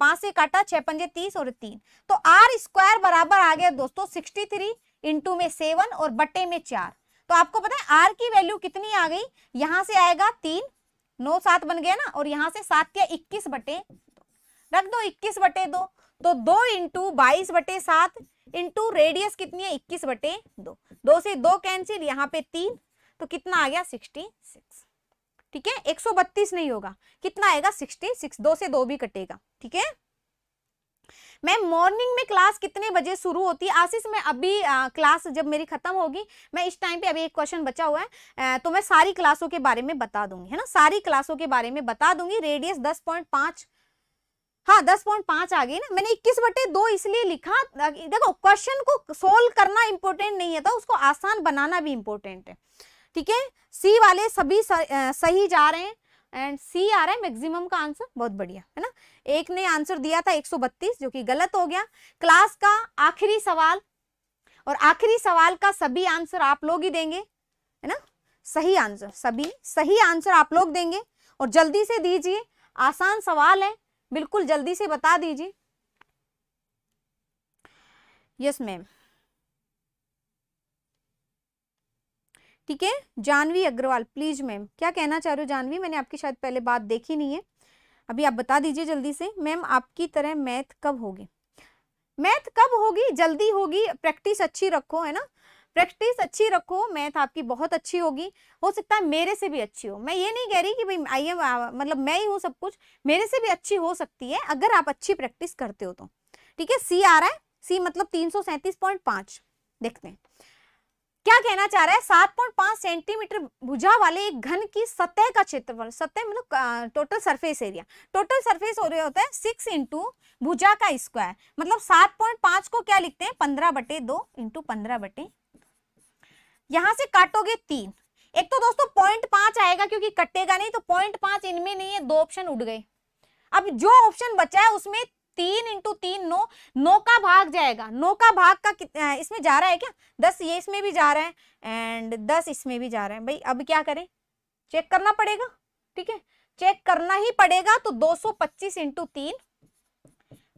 पांच से काटा छह पंजे तीस और तीन तो आर स्क्वायर बराबर आ गया दोस्तों सिक्सटी थ्री इंटू में सेवन और बटे में चार तो आपको पता है आर की वैल्यू कितनी आ गई यहाँ से आएगा तीन नौ सात बन गया ना और यहाँ से सात या इक्कीस बटे रख दो इक्कीस बटे दो तो दो इंटू बाईस बटे सात इंटू रेडियस कितनी है इक्कीस बटे दो दो से दो कैंसिल यहाँ पे तीन तो कितना आ गया सिक्सटी सिक्स ठीक है एक सौ बत्तीस नहीं होगा कितना आएगा सिक्सटी सिक्स दो से दो भी कटेगा ठीक है मैं मॉर्निंग में क्लास कितने बजे शुरू होती है आशीष मैं अभी आ, क्लास जब मेरी खत्म होगी मैं इस टाइम पे अभी एक क्वेश्चन बचा हुआ है आ, तो मैं सारी क्लासों के बारे में बता दूंगी है ना सारी क्लासों के बारे में बता दूंगी रेडियस दस पॉइंट पांच हाँ दस पॉइंट पांच आ गई ना मैंने इक्कीस बटे दो इसलिए लिखा देखो क्वेश्चन को सोल्व करना इंपॉर्टेंट नहीं है था तो उसको आसान बनाना भी इंपोर्टेंट है ठीक है सी वाले सभी सही जा रहे हैं एंड सी आ रहा है मैक्सिमम का आंसर बहुत बढ़िया है ना एक ने आंसर दिया था 132 जो कि गलत हो गया क्लास का आखिरी सवाल और आखिरी सवाल का सभी आंसर आप लोग ही देंगे है ना सही आंसर सभी सही आंसर आप लोग देंगे और जल्दी से दीजिए आसान सवाल है बिल्कुल जल्दी से बता दीजिए यस मैम ठीक है जानवी अग्रवाल प्लीज मैम क्या कहना चाह रहे हो जानवी मैंने आपकी शायद पहले बात देखी नहीं है अभी आप बता दीजिए जल्दी से मैम आपकी तरह मैथ कब होगी मैथ कब होगी जल्दी होगी प्रैक्टिस अच्छी रखो है ना प्रैक्टिस अच्छी रखो मैथ आपकी बहुत अच्छी होगी हो सकता है मेरे से भी अच्छी हो मैं ये नहीं कह रही कि भाई आई एम uh, मतलब मैं ही हूँ सब कुछ मेरे से भी अच्छी हो सकती है अगर आप अच्छी प्रैक्टिस करते हो तो ठीक है सी आ रहा है सी मतलब तीन देखते हैं क्या कहना चाह रहा है सात पॉइंट पांच सेंटीमीटर भुजा वाले एक घन की सतह का क्षेत्रफल सतह मतलब total surface area total surface हो एरिया होता है सिक्स इंटू भुजा का स्क्वायर मतलब सात पॉइंट पांच को क्या लिखते हैं पंद्रह बटे दो इंटू पंद्रह बटे यहां से काटोगे तीन एक तो दोस्तों पॉइंट पांच आएगा क्योंकि कटेगा नहीं तो पॉइंट पांच इनमें नहीं है दो ऑप्शन उठ गए अब जो ऑप्शन बचा है उसमें तीन इंटू तीन नौ नौ का भाग जाएगा नौ का भाग का इसमें जा रहा है क्या दस ये इसमें भी जा रहा है एंड दस इसमें भी जा रहा है भाई अब क्या करें चेक करना पड़ेगा ठीक है चेक करना ही पड़ेगा तो दो सौ पच्चीस इंटू तीन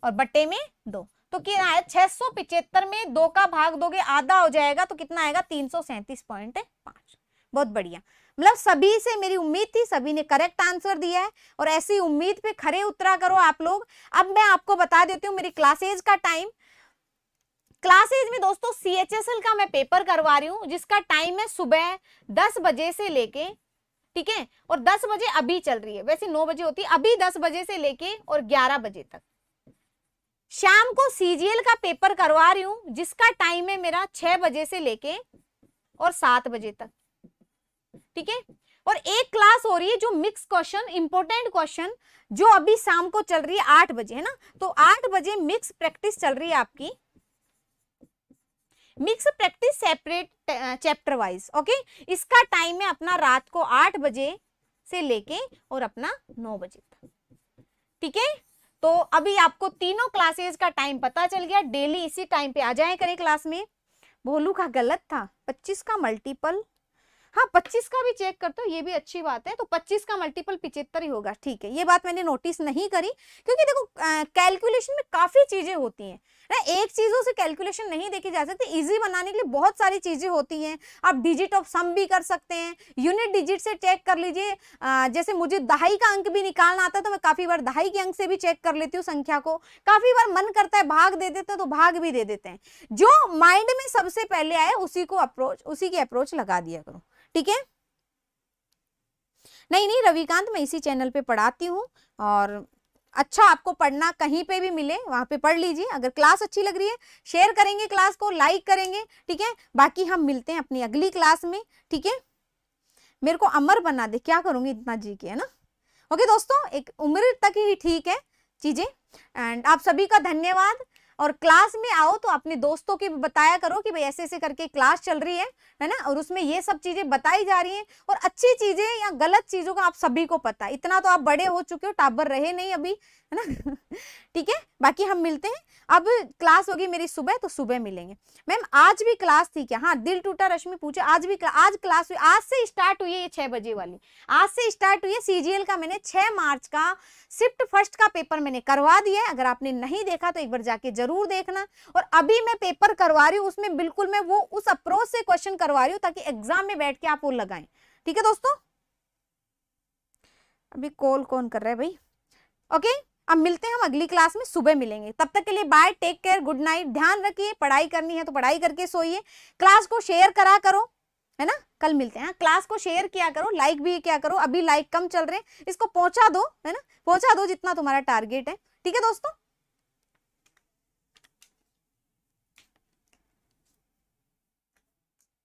और बट्टे में दो तो क्या आया छह सौ पिचहत्तर में दो का भाग दोगे आधा हो जाएगा तो कितना आएगा तीन सौ सैंतीस पॉइंट पांच बहुत बढ़िया मतलब सभी से मेरी उम्मीद थी सभी ने करेक्ट आंसर दिया है और ऐसी उम्मीद पे खरे उतरा करो आप लोग अब मैं आपको बता देती हूँ मेरी क्लासेज का टाइम क्लासेज में दोस्तों सी एच एस एल का मैं पेपर करवा रही हूँ जिसका टाइम है सुबह दस बजे से लेके ठीक है और दस बजे अभी चल रही है वैसे नौ बजे होती है अभी दस बजे से लेके और ग्यारह बजे तक शाम को सीजीएल का पेपर करवा रही हूँ जिसका टाइम है मेरा छह बजे से लेके और सात बजे तक ठीक है और एक क्लास हो रही है जो मिक्स क्वेश्चन इंपॉर्टेंट क्वेश्चन जो अभी शाम को चल रही है आठ बजे है ना तो आठ बजे मिक्स प्रैक्टिस चल रही है आपकी mix practice separate chapter wise okay इसका टाइम है अपना रात को आठ बजे से लेके और अपना नौ बजे तक ठीक है तो अभी आपको तीनों क्लासेस का टाइम पता चल गया डेली इसी टाइम पे आ जाए करें क्लास में भोलू का गलत था पच्चीस का मल्टीपल हाँ पच्चीस का भी चेक करते हो ये भी अच्छी बात है तो पच्चीस का मल्टीपल पिछहत्तर ही होगा ठीक है ये बात मैंने नोटिस नहीं करी क्योंकि देखो कैलकुलेशन में काफी चीजें होती हैं ना एक चीजों से कैलकुलेशन नहीं देखी जा सकती इजी बनाने के लिए बहुत सारी चीजें होती हैं आप डिजिट ऑफ सम भी कर सकते हैं यूनिट डिजिट से चेक कर लीजिए जैसे मुझे दहाई का अंक भी निकालना आता है तो मैं काफी बार दहाई के अंक से भी चेक कर लेती हूँ संख्या को काफी बार मन करता है भाग दे देते हैं तो भाग भी दे देते हैं जो माइंड में सबसे पहले आए उसी को अप्रोच उसी की अप्रोच लगा दिया करो ठीक है नहीं नहीं रविकांत मैं इसी चैनल पे पढ़ाती हूँ और अच्छा आपको पढ़ना कहीं पे भी मिले वहाँ पे पढ़ लीजिए अगर क्लास अच्छी लग रही है शेयर करेंगे क्लास को लाइक करेंगे ठीक है बाकी हम मिलते हैं अपनी अगली क्लास में ठीक है मेरे को अमर बना दे क्या करूँगी इतना जी के है ना ओके दोस्तों एक उम्र तक ही ठीक है चीज़ें एंड आप सभी का धन्यवाद और क्लास में आओ तो अपने दोस्तों की बताया करो कि भाई ऐसे ऐसे करके क्लास चल रही है है ना और उसमें ये सब चीज़ें बताई जा रही हैं और अच्छी चीज़ें या गलत चीज़ों का आप सभी को पता है इतना तो आप बड़े हो चुके हो टाबर रहे नहीं अभी है ना ठीक है बाकी हम मिलते हैं अब क्लास होगी मेरी सुबह तो सुबह मिलेंगे मैम आज भी क्लास थी क्या हाँ दिल टूटा रश्मि पूछे आज भी क्ला, आज क्लास हुई आज से स्टार्ट हुई है ये छह बजे वाली आज से स्टार्ट हुई है सीजीएल का मैंने छह मार्च का शिफ्ट फर्स्ट का पेपर मैंने करवा दिया है अगर आपने नहीं देखा तो एक बार जाके जरूर जरूर देखना और अभी मैं पेपर करवा रही हूँ उसमें बिल्कुल मैं वो उस अप्रोच से क्वेश्चन करवा रही हूँ ताकि एग्जाम में बैठ के आप वो लगाए ठीक है दोस्तों अभी कॉल कौन कर रहा है भाई ओके अब मिलते हैं हम अगली क्लास में सुबह मिलेंगे तब तक के लिए bye take care good night ध्यान रखिए पढ़ाई करनी है तो पढ़ाई करके सोइए क्लास को शेयर करा करो है ना कल मिलते हैं क्लास हाँ, को शेयर किया करो लाइक भी क्या करो अभी लाइक कम चल रहे हैं इसको पहुंचा दो है ना पहुंचा दो जितना तुम्हारा टारगेट है ठीक है दोस्तों